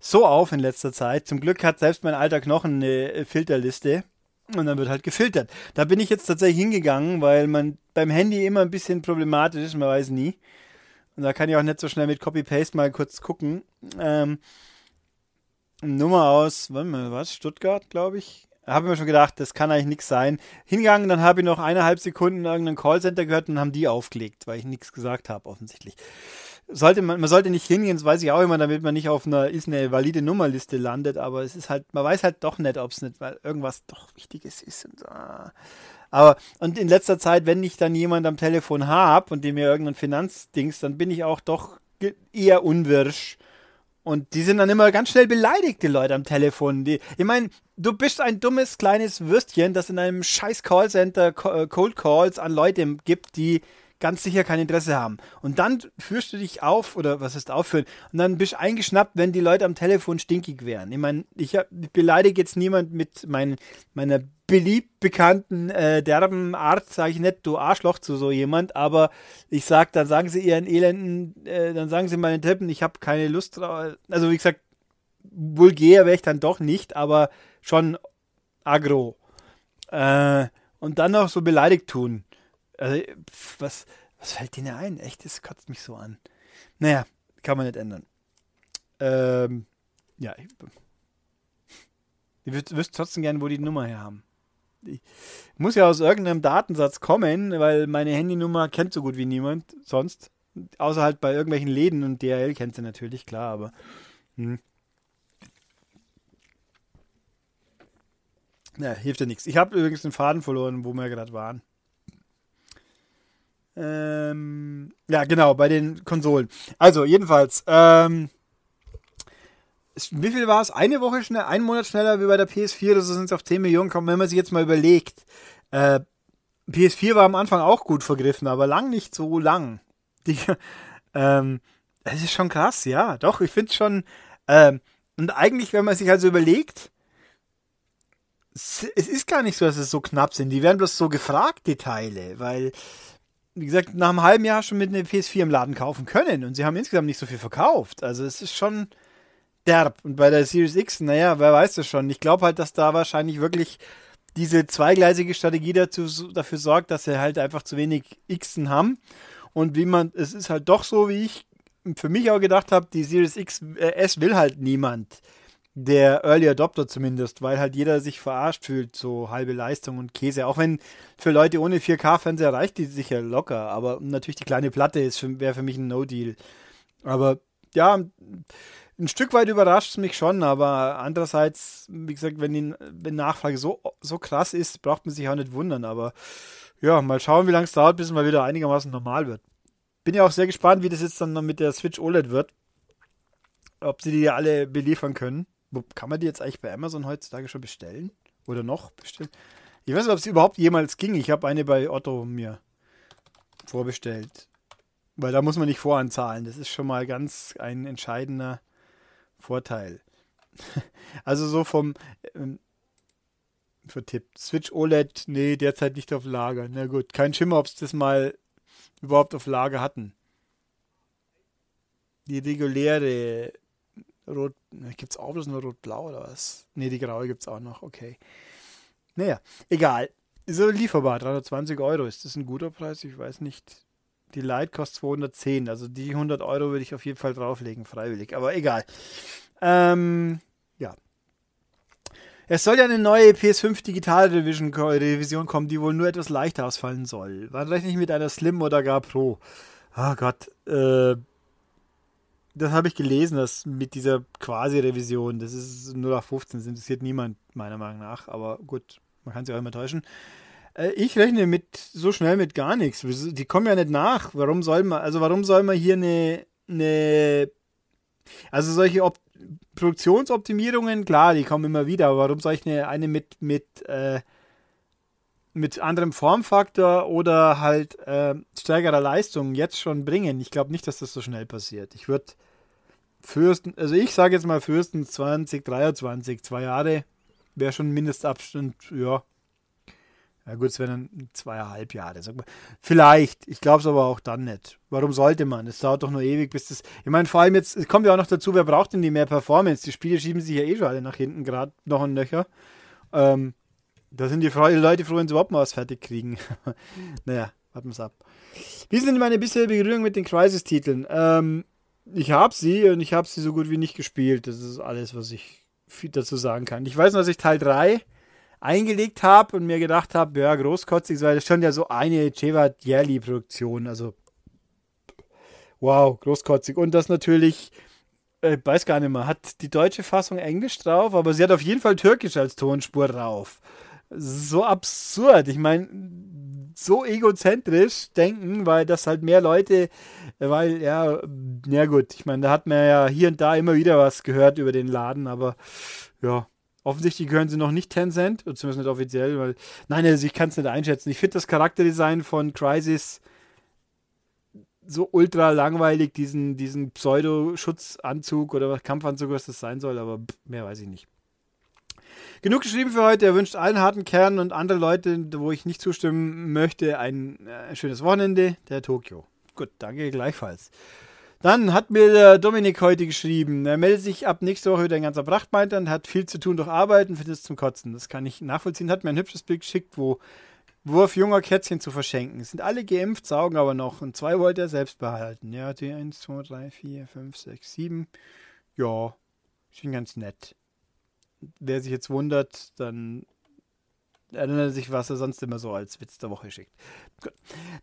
so auf in letzter Zeit. Zum Glück hat selbst mein alter Knochen eine Filterliste. Und dann wird halt gefiltert. Da bin ich jetzt tatsächlich hingegangen, weil man beim Handy immer ein bisschen problematisch ist, man weiß nie. Und da kann ich auch nicht so schnell mit Copy-Paste mal kurz gucken. Ähm, Nummer aus, warte mal, was? Stuttgart, glaube ich habe ich mir schon gedacht, das kann eigentlich nichts sein. Hingegangen, dann habe ich noch eineinhalb Sekunden irgendein Callcenter gehört und haben die aufgelegt, weil ich nichts gesagt habe, offensichtlich. Sollte man, man sollte nicht hingehen, das weiß ich auch immer, damit man nicht auf einer, ist eine valide Nummerliste landet, aber es ist halt, man weiß halt doch nicht, ob es nicht, weil irgendwas doch Wichtiges ist. Und, ah. Aber, und in letzter Zeit, wenn ich dann jemand am Telefon habe und dem mir irgendein Finanzdings, dann bin ich auch doch eher unwirsch. Und die sind dann immer ganz schnell beleidigt, die Leute am Telefon. Die, ich meine, du bist ein dummes kleines Würstchen, das in einem scheiß Callcenter äh, Cold Calls an Leute gibt, die ganz sicher kein Interesse haben. Und dann führst du dich auf, oder was ist aufführen, und dann bist du eingeschnappt, wenn die Leute am Telefon stinkig wären. Ich meine, ich, ich beleidige jetzt niemand mit mein, meiner beliebt bekannten äh, derben Art, sage ich nicht, du Arschloch zu so jemand, aber ich sag, dann sagen sie ihren Elenden, äh, dann sagen sie meinen Tippen, ich habe keine Lust drauf. Also wie gesagt, vulgär wäre ich dann doch nicht, aber schon agro. Äh, und dann noch so beleidigt tun. Also, pf, was, was fällt denen ein? Echt, das kotzt mich so an. Naja, kann man nicht ändern. Ähm, ja, ich, ich wüsste trotzdem gerne, wo die Nummer her haben. Ich muss ja aus irgendeinem Datensatz kommen, weil meine Handynummer kennt so gut wie niemand sonst. Außer halt bei irgendwelchen Läden und DRL kennt sie natürlich, klar, aber. Hm. Naja, hilft ja nichts. Ich habe übrigens den Faden verloren, wo wir gerade waren. Ähm, ja, genau, bei den Konsolen. Also, jedenfalls, ähm, wie viel war es? Eine Woche schneller, einen Monat schneller wie bei der PS4, das sind es auf 10 Millionen kommen, wenn man sich jetzt mal überlegt. Äh, PS4 war am Anfang auch gut vergriffen, aber lang nicht so lang. [laughs] Die, ähm, das ist schon krass, ja, doch, ich finde es schon, ähm, und eigentlich, wenn man sich also überlegt, es ist gar nicht so, dass es so knapp sind. Die werden bloß so gefragt, die Teile, weil wie gesagt, nach einem halben Jahr schon mit einer PS4 im Laden kaufen können und sie haben insgesamt nicht so viel verkauft. Also es ist schon derb. Und bei der Series X, naja, wer weiß das schon. Ich glaube halt, dass da wahrscheinlich wirklich diese zweigleisige Strategie dazu, dafür sorgt, dass sie halt einfach zu wenig Xen haben. Und wie man, es ist halt doch so, wie ich für mich auch gedacht habe, die Series X äh, S will halt niemand der Early Adopter zumindest, weil halt jeder sich verarscht fühlt, so halbe Leistung und Käse. Auch wenn für Leute ohne 4K-Fernseher reicht die sicher locker, aber natürlich die kleine Platte wäre für mich ein No-Deal. Aber ja, ein Stück weit überrascht es mich schon, aber andererseits, wie gesagt, wenn die, wenn Nachfrage so, so krass ist, braucht man sich auch nicht wundern. Aber ja, mal schauen, wie lange es dauert, bis es mal wieder einigermaßen normal wird. Bin ja auch sehr gespannt, wie das jetzt dann mit der Switch OLED wird. Ob sie die alle beliefern können. Kann man die jetzt eigentlich bei Amazon heutzutage schon bestellen? Oder noch bestellen? Ich weiß nicht, ob es überhaupt jemals ging. Ich habe eine bei Otto mir vorbestellt. Weil da muss man nicht voranzahlen. Das ist schon mal ganz ein entscheidender Vorteil. [laughs] Also so vom ähm, vertippt. Switch OLED, nee, derzeit nicht auf Lager. Na gut, kein Schimmer, ob es das mal überhaupt auf Lager hatten. Die reguläre Rot, gibt es auch bloß nur Rot-Blau oder was? Ne, die graue gibt es auch noch, okay. Naja, egal. So lieferbar, 320 Euro. Ist das ein guter Preis? Ich weiß nicht. Die Light kostet 210, also die 100 Euro würde ich auf jeden Fall drauflegen, freiwillig, aber egal. Ähm, ja. Es soll ja eine neue PS5 Digital Revision kommen, die wohl nur etwas leichter ausfallen soll. Wann rechne ich mit einer Slim oder gar Pro? Ah oh Gott, äh, das habe ich gelesen, dass mit dieser Quasi-Revision, das ist 0 auf 15, das interessiert niemand, meiner Meinung nach, aber gut, man kann sich auch immer täuschen. Äh, ich rechne mit so schnell mit gar nichts. Die kommen ja nicht nach. Warum soll man, also warum soll man hier eine, eine also solche Op Produktionsoptimierungen, klar, die kommen immer wieder, aber warum soll ich eine, eine mit, mit, äh, mit anderem Formfaktor oder halt äh, stärkerer Leistung jetzt schon bringen? Ich glaube nicht, dass das so schnell passiert. Ich würde Fürsten, also ich sage jetzt mal Fürsten 20, 23, zwei Jahre wäre schon Mindestabstand, ja. Ja gut, es wären dann zweieinhalb Jahre, sag mal. Vielleicht, ich glaube es aber auch dann nicht. Warum sollte man? Es dauert doch nur ewig, bis das. Ich meine, vor allem jetzt, es kommt ja auch noch dazu, wer braucht denn die mehr Performance? Die Spiele schieben sich ja eh schon alle nach hinten, gerade noch ein Löcher. Ähm, da sind die Leute froh, wenn sie überhaupt mal was fertig kriegen. [laughs] naja, warten wir es ab. Wie sind meine bisherige Berührung mit den Crisis-Titeln? Ähm, ich habe sie und ich habe sie so gut wie nicht gespielt. Das ist alles, was ich viel dazu sagen kann. Ich weiß nur, dass ich Teil 3 eingelegt habe und mir gedacht habe, ja, großkotzig, weil das schon ja so eine Chevat Jelly Produktion, also wow, großkotzig. Und das natürlich, äh, weiß gar nicht mehr, hat die deutsche Fassung Englisch drauf, aber sie hat auf jeden Fall Türkisch als Tonspur drauf. So absurd. Ich meine, so egozentrisch denken, weil das halt mehr Leute, weil, ja, na gut, ich meine, da hat man ja hier und da immer wieder was gehört über den Laden, aber ja. Offensichtlich gehören sie noch nicht Tencent, zumindest nicht offiziell, weil, nein, also ich kann es nicht einschätzen. Ich finde das Charakterdesign von Crisis so ultra langweilig diesen, diesen Pseudo-Schutzanzug oder Kampfanzug, was das sein soll, aber mehr weiß ich nicht. Genug geschrieben für heute. Er wünscht allen harten Kernen und andere Leute, wo ich nicht zustimmen möchte, ein äh, schönes Wochenende der Tokio. Gut, danke gleichfalls. Dann hat mir der Dominik heute geschrieben, er meldet sich ab nächste Woche wieder in ganzer Pracht, meint hat viel zu tun durch Arbeiten, findet es zum Kotzen. Das kann ich nachvollziehen. Hat mir ein hübsches Bild geschickt, wo Wurf junger Kätzchen zu verschenken. Sind alle geimpft, saugen aber noch. Und zwei wollte er selbst behalten. Ja, die 1, 2, 3, 4, 5, 6, 7. Ja, sind ganz nett wer sich jetzt wundert, dann erinnert sich, was er sonst immer so als Witz der Woche schickt. Gut.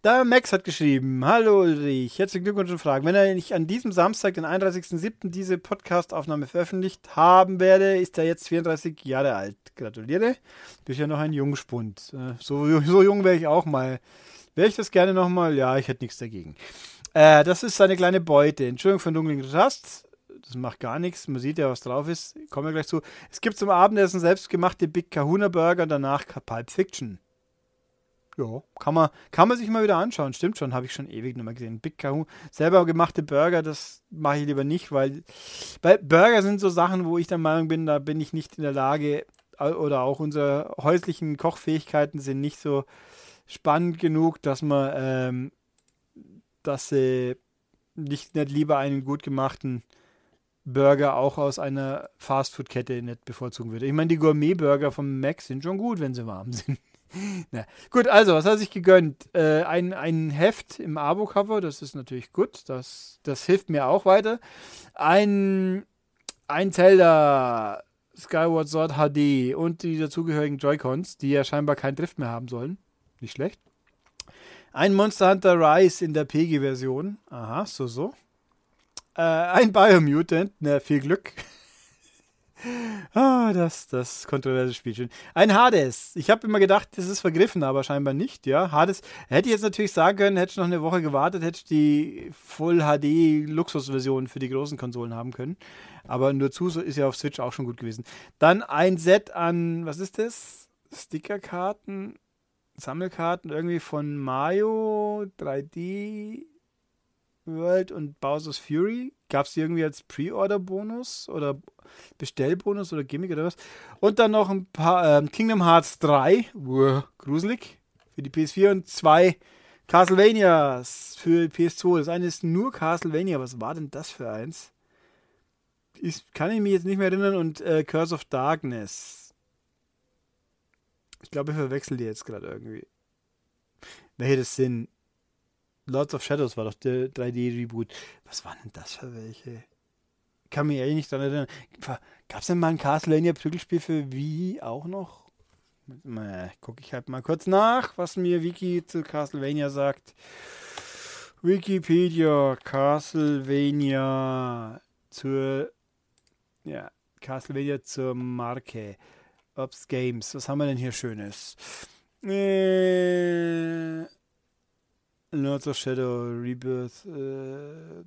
Da Max hat geschrieben, hallo Ulrich, herzlichen Glückwunsch und Fragen. Wenn er nicht an diesem Samstag, den 31.07. diese Podcastaufnahme veröffentlicht haben werde, ist er jetzt 34 Jahre alt. Gratuliere, bist ja noch ein Jungspund. Äh, so, so jung wäre ich auch mal. Wäre ich das gerne nochmal? Ja, ich hätte nichts dagegen. Äh, das ist seine kleine Beute. Entschuldigung für den dunklen Kontrast das macht gar nichts. Man sieht ja, was drauf ist. Kommen wir gleich zu. Es gibt zum Abendessen selbstgemachte Big Kahuna Burger, danach Pulp Fiction. Ja, kann man, kann man sich mal wieder anschauen. Stimmt schon, habe ich schon ewig nicht mehr gesehen. Big Kahuna, selber gemachte Burger, das mache ich lieber nicht, weil, weil Burger sind so Sachen, wo ich der Meinung bin, da bin ich nicht in der Lage, oder auch unsere häuslichen Kochfähigkeiten sind nicht so spannend genug, dass man, ähm, dass sie nicht, nicht lieber einen gut gemachten Burger auch aus einer Fastfood-Kette nicht bevorzugen würde. Ich meine, die Gourmet-Burger vom Mac sind schon gut, wenn sie warm [laughs] sind. Na, gut, also, was hat sich gegönnt? Äh, ein, ein Heft im Abo-Cover, das ist natürlich gut, das, das hilft mir auch weiter. Ein, ein Zelda Skyward Sword HD und die dazugehörigen Joy-Cons, die ja scheinbar keinen Drift mehr haben sollen. Nicht schlecht. Ein Monster Hunter Rise in der PG-Version. Aha, so, so. Äh, ein Biomutant, na, viel Glück. [laughs] ah, das, das kontroverse Spielchen. Ein Hades. Ich habe immer gedacht, das ist vergriffen, aber scheinbar nicht, ja. Hades. Hätte ich jetzt natürlich sagen können, hätte ich noch eine Woche gewartet, hätte ich die Full HD Luxusversion für die großen Konsolen haben können. Aber nur zu, ist ja auf Switch auch schon gut gewesen. Dann ein Set an, was ist das? Stickerkarten, Sammelkarten irgendwie von Mario 3D World und Bowser's Fury. Gab es irgendwie als Pre-Order-Bonus oder Bestellbonus oder Gimmick oder was? Und dann noch ein paar ähm, Kingdom Hearts 3, Uah, gruselig, für die PS4 und zwei Castlevanias für PS2. Das eine ist nur Castlevania. Was war denn das für eins? Ich kann ich mich jetzt nicht mehr erinnern. Und äh, Curse of Darkness. Ich glaube, ich verwechsel die jetzt gerade irgendwie. Welche das sind. Lords of Shadows war doch der 3D-Reboot. Was waren denn das für welche? Kann mich ehrlich nicht daran erinnern. Gab es denn mal ein Castlevania-Prügelspiel für Wii auch noch? Gucke ich halt mal kurz nach, was mir Wiki zu Castlevania sagt. Wikipedia, Castlevania zur, ja, Castlevania zur Marke. Ops Games, was haben wir denn hier Schönes? Äh, Lords of Shadow, Rebirth, äh,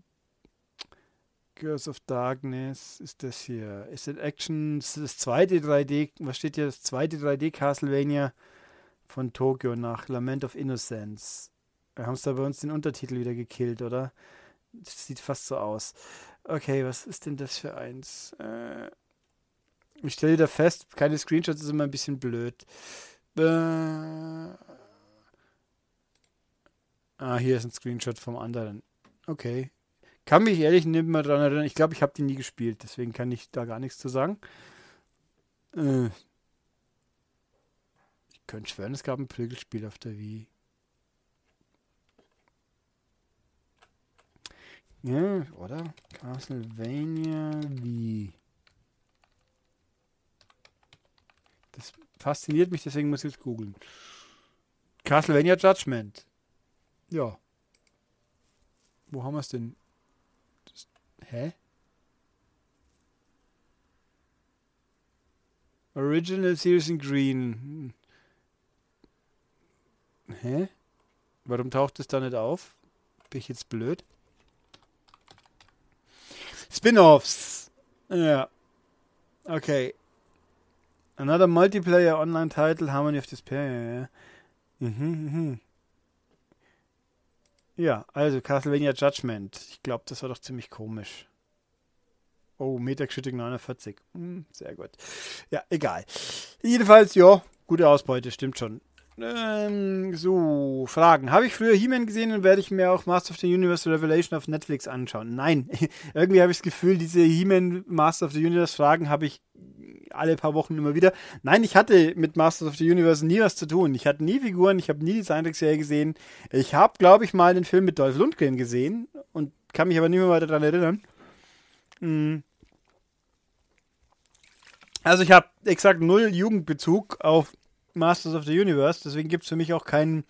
Curse of Darkness ist das hier. Ist das Action, das, das zweite 3D, was steht hier? Das zweite 3D Castlevania von Tokio nach Lament of Innocence. Wir haben es da bei uns den Untertitel wieder gekillt, oder? Das sieht fast so aus. Okay, was ist denn das für eins? Äh, ich stelle wieder fest, keine Screenshots ist immer ein bisschen blöd. Bäh. Ah, hier ist ein Screenshot vom anderen. Okay. Kann mich ehrlich nicht mehr daran erinnern. Ich glaube, ich habe die nie gespielt, deswegen kann ich da gar nichts zu sagen. Äh, ich könnte schwören, es gab ein Prügelspiel auf der Wii. Ja, oder? Castlevania Wii. Das fasziniert mich, deswegen muss ich jetzt googeln. Castlevania Judgment. Ja. Wo haben wir es denn? Das, hä? Original Series in Green. Hm. Hä? Warum taucht es da nicht auf? Bin ich jetzt blöd? Spin-offs. Ja. Okay. Another multiplayer online title Harmony of Despair. Mhm, mhm. Ja, also Castlevania Judgment. Ich glaube, das war doch ziemlich komisch. Oh, Metacritic 49. Hm, sehr gut. Ja, egal. Jedenfalls, ja, gute Ausbeute, stimmt schon. Ähm, so, Fragen. Habe ich früher He-Man gesehen und werde ich mir auch Master of the Universe Revelation auf Netflix anschauen? Nein. [laughs] Irgendwie habe ich das Gefühl, diese He-Man Master of the Universe Fragen habe ich alle paar Wochen immer wieder. Nein, ich hatte mit Masters of the Universe nie was zu tun. Ich hatte nie Figuren, ich habe nie die Science-Serie gesehen. Ich habe, glaube ich, mal den Film mit Dolph Lundgren gesehen und kann mich aber nicht mehr weiter daran erinnern. Hm. Also ich habe exakt null Jugendbezug auf Masters of the Universe. Deswegen gibt es für mich auch keinen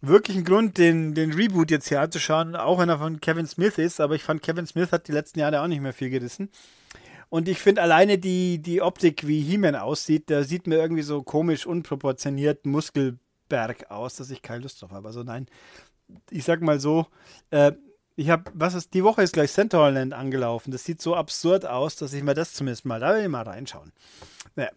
wirklichen Grund, den, den Reboot jetzt hier anzuschauen. Auch wenn er von Kevin Smith ist, aber ich fand, Kevin Smith hat die letzten Jahre auch nicht mehr viel gerissen. Und ich finde alleine die, die Optik, wie He-Man aussieht, da sieht mir irgendwie so komisch unproportioniert Muskelberg aus, dass ich keine Lust drauf habe. Also nein, ich sag mal so, äh, ich habe, was ist, die Woche ist gleich Centerland angelaufen. Das sieht so absurd aus, dass ich mir das zumindest mal, da will ich mal reinschauen. Naja,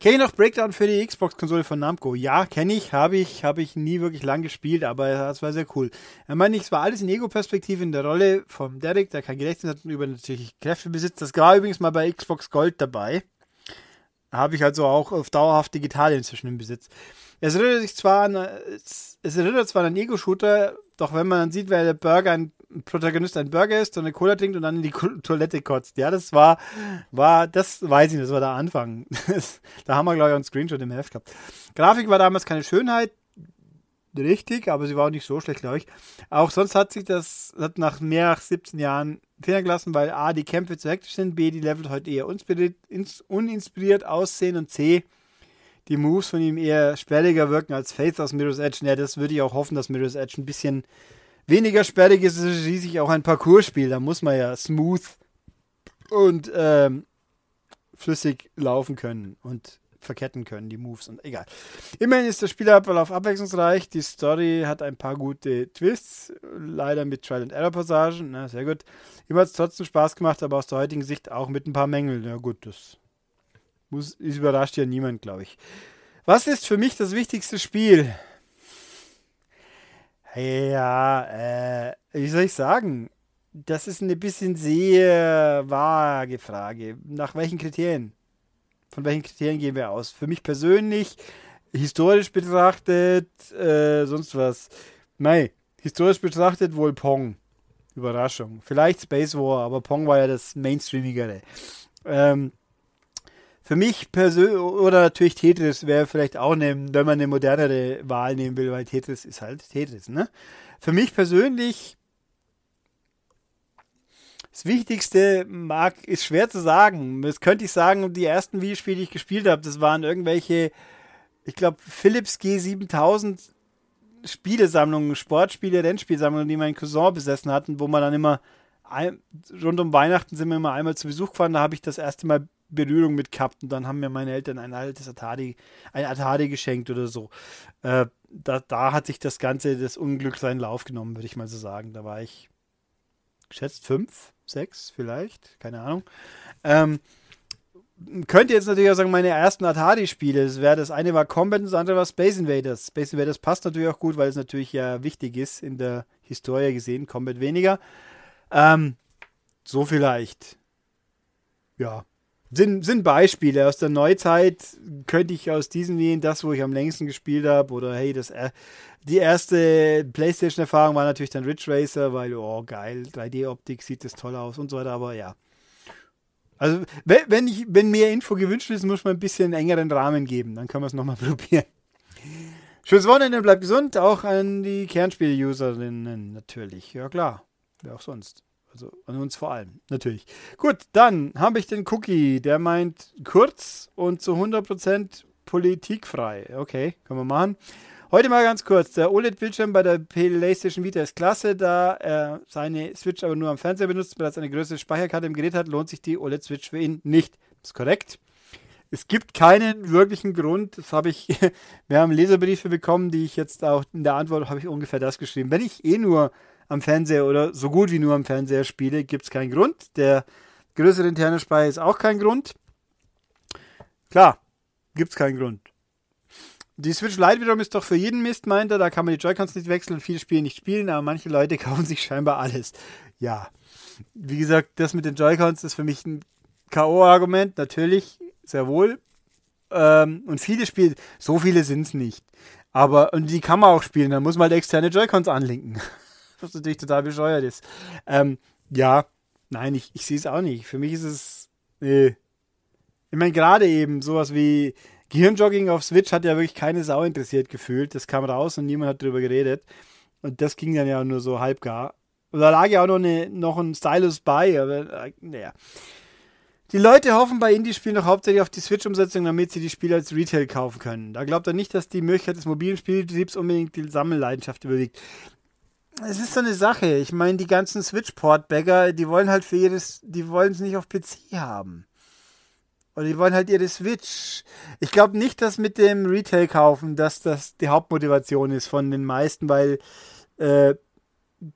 Kenne ich noch Breakdown für die Xbox-Konsole von Namco? Ja, kenne ich, habe ich, habe ich nie wirklich lang gespielt, aber das war sehr cool. Ich meine, es war alles in Ego-Perspektive in der Rolle von Derek, der kein Gedächtnis hat und über natürlich Kräfte besitzt. Das war übrigens mal bei Xbox Gold dabei. Habe ich also auch auf dauerhaft digital inzwischen im Besitz. Es erinnert sich zwar an, es erinnert zwar an einen Ego-Shooter, doch wenn man dann sieht, wer der Burger ein Protagonist ein Burger isst und eine Cola trinkt und dann in die Toilette kotzt. Ja, das war, war, das weiß ich nicht, das war der Anfang. [laughs] da haben wir, glaube ich, einen Screenshot im Heft gehabt. Grafik war damals keine Schönheit, richtig, aber sie war auch nicht so schlecht, glaube ich. Auch sonst hat sich das hat nach mehr als 17 Jahren fehlen gelassen, weil A, die Kämpfe zu hektisch sind, B, die Level heute eher uninspiriert aussehen und C, die Moves von ihm eher sperriger wirken als Faith aus Mirror's Edge. Ja, das würde ich auch hoffen, dass Mirror's Edge ein bisschen weniger sperrig ist es schließlich auch ein Parcoursspiel. Da muss man ja smooth und ähm, flüssig laufen können und verketten können, die Moves und egal. Immerhin ist der Spielablauf abwechslungsreich. Die Story hat ein paar gute Twists, leider mit Trial and Error Passagen. Na, ne, sehr gut. Immer hat es trotzdem Spaß gemacht, aber aus der heutigen Sicht auch mit ein paar Mängeln. Na gut, das muss, überrascht ja niemand, glaube ich. Was ist für mich das wichtigste Spiel? Ja, äh, wie soll ich sagen? Das ist eine bisschen sehr vage Frage. Nach welchen Kriterien? Von welchen Kriterien gehen wir aus? Für mich persönlich, historisch betrachtet, äh, sonst was. Nein, historisch betrachtet wohl Pong. Überraschung. Vielleicht Space War, aber Pong war ja das Mainstreamigere. Ähm, für mich persönlich, oder natürlich Tetris wäre vielleicht auch, eine, wenn man eine modernere Wahl nehmen will, weil Tetris ist halt Tetris, ne? Für mich persönlich, das Wichtigste mag, ist schwer zu sagen. Das könnte ich sagen, die ersten Videospiele, die ich gespielt habe, das waren irgendwelche, ich glaube, Philips G7000 Spielesammlungen, Sportspiele, Rennspielsammlungen, die mein Cousin besessen hatten, wo man dann immer, rund um Weihnachten sind wir immer einmal zu Besuch gefahren, da habe ich das erste Mal Berührung mit gehabt und dann haben mir meine Eltern ein altes Atari, ein Atari geschenkt oder so. Äh, da, da hat sich das Ganze, das Unglück seinen Lauf genommen, würde ich mal so sagen. Da war ich geschätzt fünf, sechs vielleicht, keine Ahnung. Ähm, ihr jetzt natürlich auch sagen, meine ersten Atari-Spiele, das wäre das eine war Combat und das andere war Space Invaders. Space Invaders passt natürlich auch gut, weil es natürlich ja wichtig ist in der Historie gesehen, Combat weniger. Ähm, so vielleicht. Ja, sind, sind Beispiele aus der Neuzeit. Könnte ich aus diesen wählen, das, wo ich am längsten gespielt habe, oder hey, das äh, die erste PlayStation-Erfahrung war natürlich dann Ridge Racer, weil oh geil, 3D-Optik sieht das toll aus und so weiter. Aber ja, also wenn, wenn ich wenn mehr Info gewünscht ist, muss man ein bisschen engeren Rahmen geben. Dann können wir es nochmal [laughs] probieren. Schönes Wochenende, bleibt gesund, auch an die Kernspiel-Userinnen natürlich. Ja klar, wer auch sonst. Also an uns vor allem, natürlich. Gut, dann habe ich den Cookie, der meint kurz und zu 100% politikfrei. Okay, können wir machen. Heute mal ganz kurz. Der OLED-Bildschirm bei der PlayStation Vita ist klasse. Da er seine Switch aber nur am Fernseher benutzt, bereits eine größere Speicherkarte im Gerät hat, lohnt sich die OLED-Switch für ihn nicht. Ist korrekt. Es gibt keinen wirklichen Grund. Das habe ich, [laughs] wir haben Leserbriefe bekommen, die ich jetzt auch in der Antwort habe ich ungefähr das geschrieben. Wenn ich eh nur am Fernseher oder so gut wie nur am Fernseher spiele, gibt es keinen Grund. Der größere interne Speicher ist auch kein Grund. Klar, gibt es keinen Grund. Die Switch Lite wiederum ist doch für jeden Mist, meint er. Da kann man die Joy-Cons nicht wechseln und viele Spiele nicht spielen, aber manche Leute [laughs] kaufen sich scheinbar alles. Ja, wie gesagt, das mit den Joy-Cons ist für mich ein K.O.-Argument, natürlich, sehr wohl. Ähm, und viele Spiele, so viele sind es nicht. Aber, und die kann man auch spielen, dann muss man halt externe Joy-Cons anlinken. [laughs] was natürlich total bescheuert ist. Ähm, ja, nein, ich, ich sehe es auch nicht. Für mich ist es. Nee. Äh, ich meine, gerade eben sowas wie Gehirnjogging auf Switch hat ja wirklich keine Sau interessiert gefühlt. Das kam raus und niemand hat drüber geredet. Und das ging dann ja nur so halbgar. Und da lag ja auch noch, eine, noch ein Stylus bei, aber äh, naja. Die Leute hoffen bei Indie-Spielen noch hauptsächlich auf die Switch-Umsetzung, damit sie die Spiele als Retail kaufen können. Da glaubt er nicht, dass die Möglichkeit des mobilen Spielbetriebs unbedingt die Sammelleidenschaft überwiegt es ist so eine Sache. Ich meine, die ganzen Switchport-Bagger, die wollen halt für jedes, die wollen es nicht auf PC haben. Oder die wollen halt ihre Switch. Ich glaube nicht, dass mit dem Retail-Kaufen, dass das die Hauptmotivation ist von den meisten, weil äh,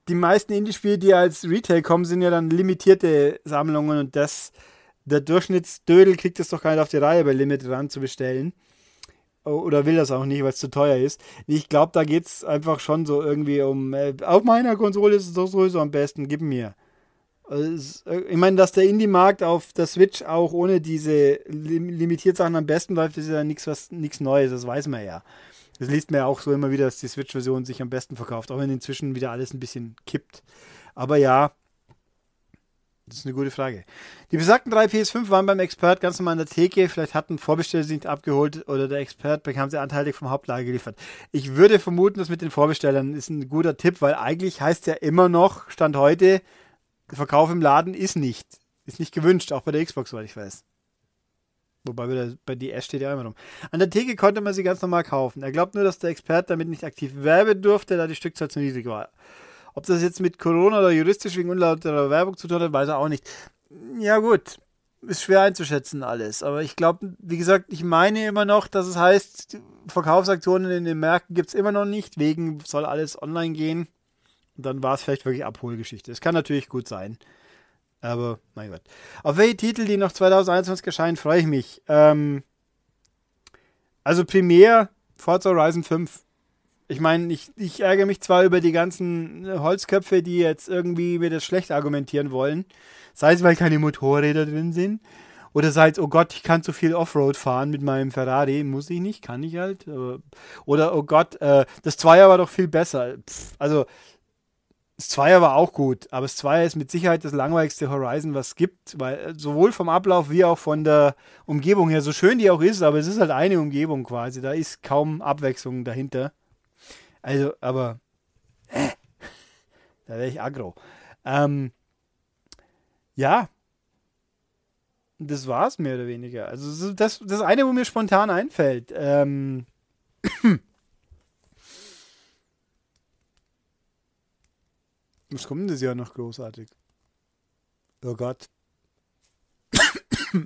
die meisten Indie-Spiele, die als Retail kommen, sind ja dann limitierte Sammlungen und das, der Durchschnittsdödel kriegt es doch gar nicht auf die Reihe, bei Limit ran zu bestellen oder will das auch nicht, weil es zu teuer ist. Ich glaube, da geht es einfach schon so irgendwie um, äh, auf meiner Konsole ist es doch sowieso am besten, gib mir. Also, äh, ich meine, dass der Indie-Markt auf der Switch auch ohne diese lim limitiert Sachen am besten läuft, ist ja nichts Neues, das weiß man ja. Das liest man ja auch so immer wieder, dass die Switch-Version sich am besten verkauft, auch wenn inzwischen wieder alles ein bisschen kippt. Aber ja, das ist eine gute Frage. Die besagten drei PS5 waren beim Expert ganz normal in der Theke. Vielleicht hatten Vorbesteller sie nicht abgeholt oder der Expert bekam sie anteilig vom Hauptlager geliefert. Ich würde vermuten, das mit den Vorbestellern ist ein guter Tipp, weil eigentlich heißt ja immer noch, Stand heute, Verkauf im Laden ist nicht. Ist nicht gewünscht, auch bei der Xbox, weil ich weiß. Wobei bei DS steht ja immer rum. An der Theke konnte man sie ganz normal kaufen. Er glaubt nur, dass der Expert damit nicht aktiv werben durfte, da die Stückzahl zu niedrig war. Ob das jetzt mit Corona oder juristisch wegen unlauterer Werbung zu tun hat, weiß er auch nicht. Ja, gut. Ist schwer einzuschätzen alles. Aber ich glaube, wie gesagt, ich meine immer noch, dass es heißt, Verkaufsaktionen in den Märkten gibt es immer noch nicht. Wegen soll alles online gehen. Und dann war es vielleicht wirklich Abholgeschichte. Es kann natürlich gut sein. Aber mein Gott. Auf welche Titel, die noch 2021 erscheinen, freue ich mich. Ähm, also primär Forza Horizon 5. Ich meine, ich, ich ärgere mich zwar über die ganzen äh, Holzköpfe, die jetzt irgendwie mir das schlecht argumentieren wollen. Sei es, weil keine Motorräder drin sind. Oder sei es, oh Gott, ich kann zu viel Offroad fahren mit meinem Ferrari. Muss ich nicht, kann ich halt. Äh, oder, oh Gott, äh, das Zweier war doch viel besser. also, das Zweier war auch gut. Aber das Zweier ist mit Sicherheit das langweiligste Horizon, was es gibt. Weil sowohl vom Ablauf wie auch von der Umgebung her, so schön die auch ist, aber es ist halt eine Umgebung quasi. Da ist kaum Abwechslung dahinter. Also, aber äh, da wäre ich aggro. Ähm, ja, das war es mehr oder weniger. Also das, das eine, wo mir spontan einfällt. Ähm, Was kommt denn das Jahr noch großartig? Oh Gott.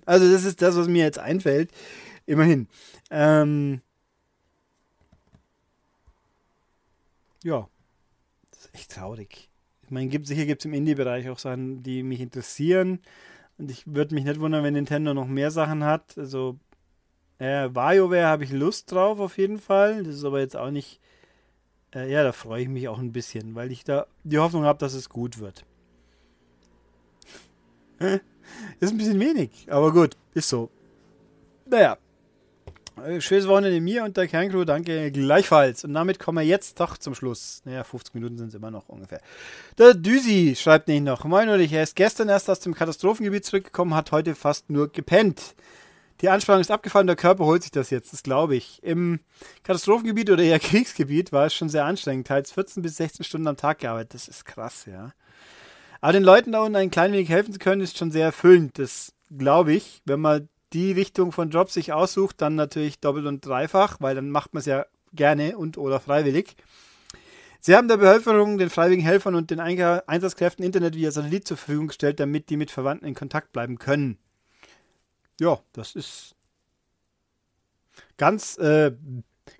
also, das ist das, was mir jetzt einfällt. Immerhin. Ähm, ja, das ist echt traurig. Ich meine, gibt, sicher gibt es im Indie-Bereich auch Sachen, die mich interessieren. Und ich würde mich nicht wundern, wenn Nintendo noch mehr Sachen hat. Also, äh, WarioWare habe ich Lust drauf, auf jeden Fall. Das ist aber jetzt auch nicht. Äh, ja, da freue ich mich auch ein bisschen, weil ich da die Hoffnung habe, dass es gut wird. [laughs] ist ein bisschen wenig, aber gut, ist so. Naja, äh, schönes Wochenende mir und der Kerncrew. Danke gleichfalls. Und damit kommen wir jetzt doch zum Schluss. Naja, 50 Minuten sind es immer noch ungefähr. Der Düsi schreibt nicht noch. Moin und ich. Er ist gestern erst aus dem Katastrophengebiet zurückgekommen, hat heute fast nur gepennt. Die Anspannung ist abgefallen, der Körper holt sich das jetzt, das glaube ich. Im Katastrophengebiet oder eher [laughs] Kriegsgebiet war es schon sehr anstrengend. Teils 14 bis 16 Stunden am Tag gearbeitet. Das ist krass, ja. Aber den Leuten da unten ein klein wenig helfen zu können, ist schon sehr erfüllend. Das glaube ich, wenn man die Richtung von Jobs sich aussucht, dann natürlich doppelt und dreifach, weil dann macht man es ja gerne und oder freiwillig. Sie haben der Bevölkerung, den freiwilligen Helfern und den Einsatzkräften Internet via Satellit zur Verfügung gestellt, damit die mit Verwandten in Kontakt bleiben können. Ja, das ist ganz, äh,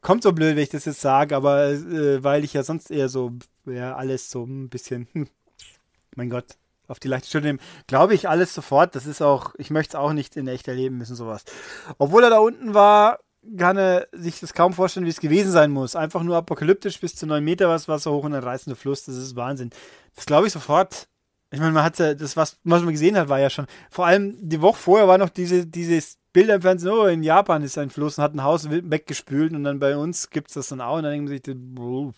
kommt so blöd, wenn ich das jetzt sage, aber äh, weil ich ja sonst eher so, ja, alles so ein bisschen, hm, [laughs] mein Gott, auf die leichte Schulter nehmen. Glaube ich alles sofort. Das ist auch, ich möchte es auch nicht in echt erleben müssen, sowas. Obwohl er da unten war, kann er sich das kaum vorstellen, wie es gewesen sein muss. Einfach nur apokalyptisch bis zu neun Meter was Wasser hoch und ein reißender Fluss. Das ist Wahnsinn. Das glaube ich sofort. Ich meine, man hatte das, was, was man gesehen hat, war ja schon. Vor allem die Woche vorher war noch diese, dieses Bild im Fernsehen, oh, in Japan ist ein Fluss und hat ein Haus weggespült und dann bei uns gibt es das dann auch und dann denkt man sich,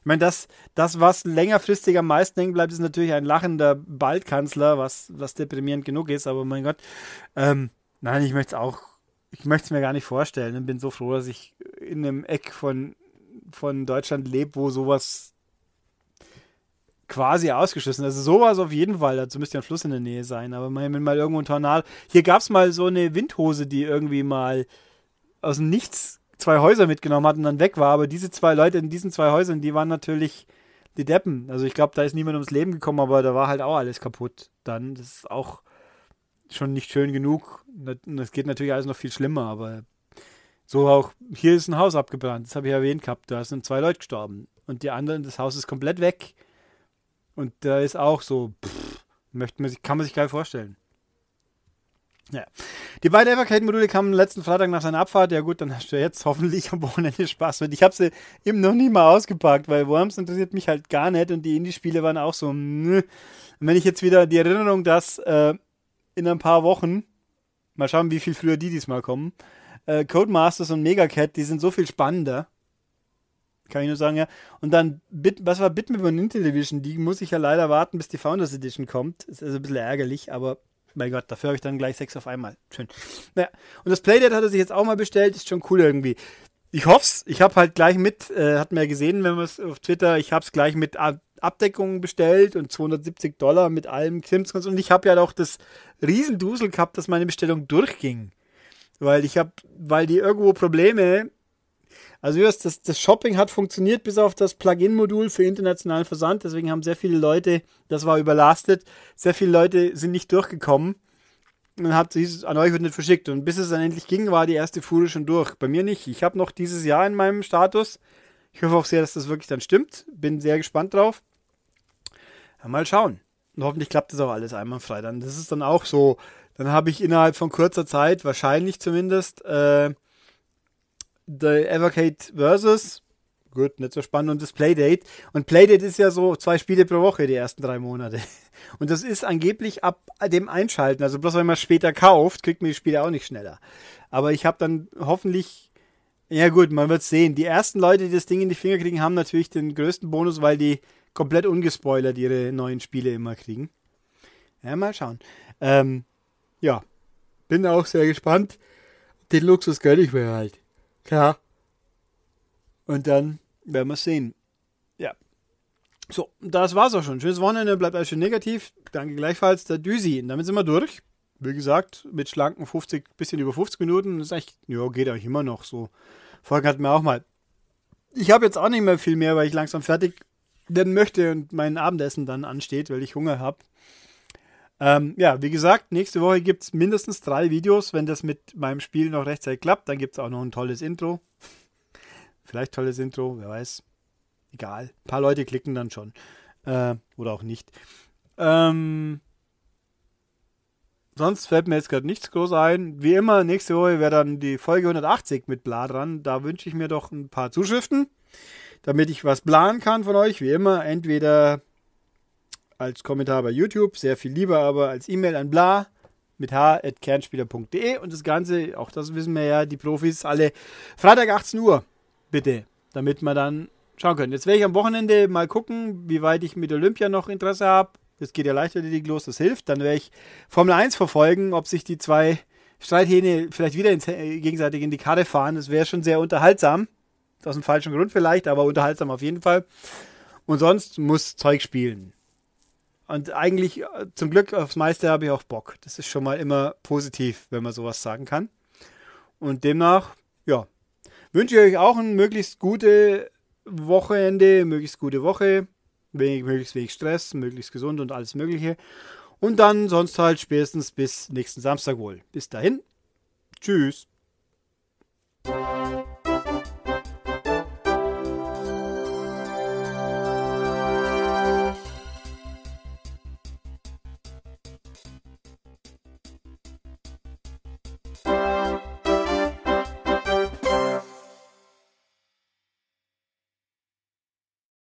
ich meine, das, das, was längerfristig am meisten hängen bleibt, ist natürlich ein lachender Baldkanzler, was, was deprimierend genug ist, aber mein Gott. Ähm, nein, ich möchte es auch, ich möchte es mir gar nicht vorstellen und bin so froh, dass ich in einem Eck von, von Deutschland lebe, wo sowas quasi ausgeschlossen. ist. Also sowas auf jeden Fall. Dazu müsste ja ein Fluss in der Nähe sein. Aber mal, wenn mal irgendwo ein Tornado. Hier gab es mal so eine Windhose, die irgendwie mal aus dem Nichts zwei Häuser mitgenommen hat und dann weg war. Aber diese zwei Leute in diesen zwei Häusern, die waren natürlich die Deppen. Also ich glaube, da ist niemand ums Leben gekommen, aber da war halt auch alles kaputt. Dann, das ist auch schon nicht schön genug. Das geht natürlich alles noch viel schlimmer, aber so auch, hier ist ein Haus abgebrannt, das habe ich erwähnt gehabt, da sind zwei Leute gestorben. Und die anderen, das Haus ist komplett weg. Und da ist auch so, pff, möchte man sich, kann man sich geil vorstellen. Ja. Die beiden Evercade-Module kamen letzten Freitag nach seiner Abfahrt. Ja gut, dann hast du jetzt hoffentlich am Wochenende Spaß mit. Ich habe sie eben noch nie mal ausgepackt, weil Worms interessiert mich halt gar nicht und die Indie-Spiele waren auch so. Nö. Und wenn ich jetzt wieder die Erinnerung, dass äh, in ein paar Wochen, mal schauen, wie viel früher die diesmal kommen, äh, Codemasters und Megacat, die sind so viel spannender. Kann ich nur sagen, ja. Und dann, Bit, was war Bitmap und Intellivision? Die muss ich ja leider warten, bis die Founders Edition kommt. Ist also ein bisschen ärgerlich, aber mein Gott, dafür habe ich dann gleich sechs auf einmal. Schön. Naja, und das Playdate hat er sich jetzt auch mal bestellt. Ist schon cool irgendwie. Ich hoff's. Ich habe halt gleich mit, äh, hat man ja gesehen, wenn man es auf Twitter, ich habe es gleich mit Ab Abdeckung bestellt und 270 Dollar mit allem Krimskrams. Und ich habe ja auch das Riesendusel gehabt, dass meine Bestellung durchging. Weil ich habe, weil die irgendwo Probleme also das, das Shopping hat funktioniert bis auf das Plugin-Modul für internationalen Versand. Deswegen haben sehr viele Leute, das war überlastet, sehr viele Leute sind nicht durchgekommen. Und hat es an euch wird nicht verschickt. Und bis es dann endlich ging, war die erste Fuhre schon durch. Bei mir nicht. Ich habe noch dieses Jahr in meinem Status. Ich hoffe auch sehr, dass das wirklich dann stimmt. Bin sehr gespannt drauf. Mal schauen. Und hoffentlich klappt das auch alles einmal frei. Dann, das ist dann auch so. Dann habe ich innerhalb von kurzer Zeit, wahrscheinlich zumindest, äh, The Evercade Versus. Gut, nicht so spannend. Und das Playdate. Und Playdate ist ja so zwei Spiele pro Woche, die ersten drei Monate. [laughs] Und das ist angeblich ab dem Einschalten. Also bloß wenn man später kauft, kriegt man die Spiele auch nicht schneller. Aber ich habe dann hoffentlich. Ja gut, man wird sehen. Die ersten Leute, die das Ding in die Finger kriegen, haben natürlich den größten Bonus, weil die komplett ungespoilert ihre neuen Spiele immer kriegen. Ja, mal schauen. Ähm, ja, bin auch sehr gespannt. Den Luxus gönne ich mir halt. Ja. Und dann werden wir es sehen. Ja. So, das war's auch schon. Schönes Wochenende, bleibt alles schön negativ. Danke gleichfalls, der Düsi. Und damit sind wir durch. Wie gesagt, mit schlanken 50, bisschen über 50 Minuten. Das ist echt, ja, geht eigentlich immer noch so. Folgen hatten wir auch mal. Ich habe jetzt auch nicht mehr viel mehr, weil ich langsam fertig werden möchte und mein Abendessen dann ansteht, weil ich Hunger habe. Ähm, ja, wie gesagt, nächste Woche gibt es mindestens drei Videos. Wenn das mit meinem Spiel noch rechtzeitig klappt, dann gibt es auch noch ein tolles Intro. [laughs] Vielleicht tolles Intro, wer weiß. Egal. Ein paar Leute klicken dann schon. Äh, oder auch nicht. Ähm, sonst fällt mir jetzt gerade nichts groß ein. Wie immer, nächste Woche wäre dann die Folge 180 mit Bla dran. Da wünsche ich mir doch ein paar Zuschriften, damit ich was planen kann von euch. Wie immer, entweder als Kommentar bei YouTube, sehr viel lieber aber als E-Mail an bla mit h.kernspieler.de und das Ganze, auch das wissen wir ja, die Profis alle Freitag 18 Uhr, bitte, damit wir dann schauen können. Jetzt werde ich am Wochenende mal gucken, wie weit ich mit Olympia noch Interesse habe. Das geht ja Leichtathletik los, das hilft. Dann werde ich Formel 1 verfolgen, ob sich die zwei Streithähne vielleicht wieder ins, äh, gegenseitig in die Karre fahren. Das wäre schon sehr unterhaltsam. Aus dem falschen Grund vielleicht, aber unterhaltsam auf jeden Fall. Und sonst muss Zeug spielen. Und eigentlich, äh, zum Glück, aufs meiste habe ich auch Bock. Das ist schon mal immer positiv, wenn man sowas sagen kann. Und demnach, ja, wünsche ich euch auch ein möglichst gutes Wochenende, möglichst gute Woche, wenig, möglichst wenig Stress, möglichst gesund und alles Mögliche. Und dann sonst halt spätestens bis nächsten Samstag wohl. Bis dahin, tschüss.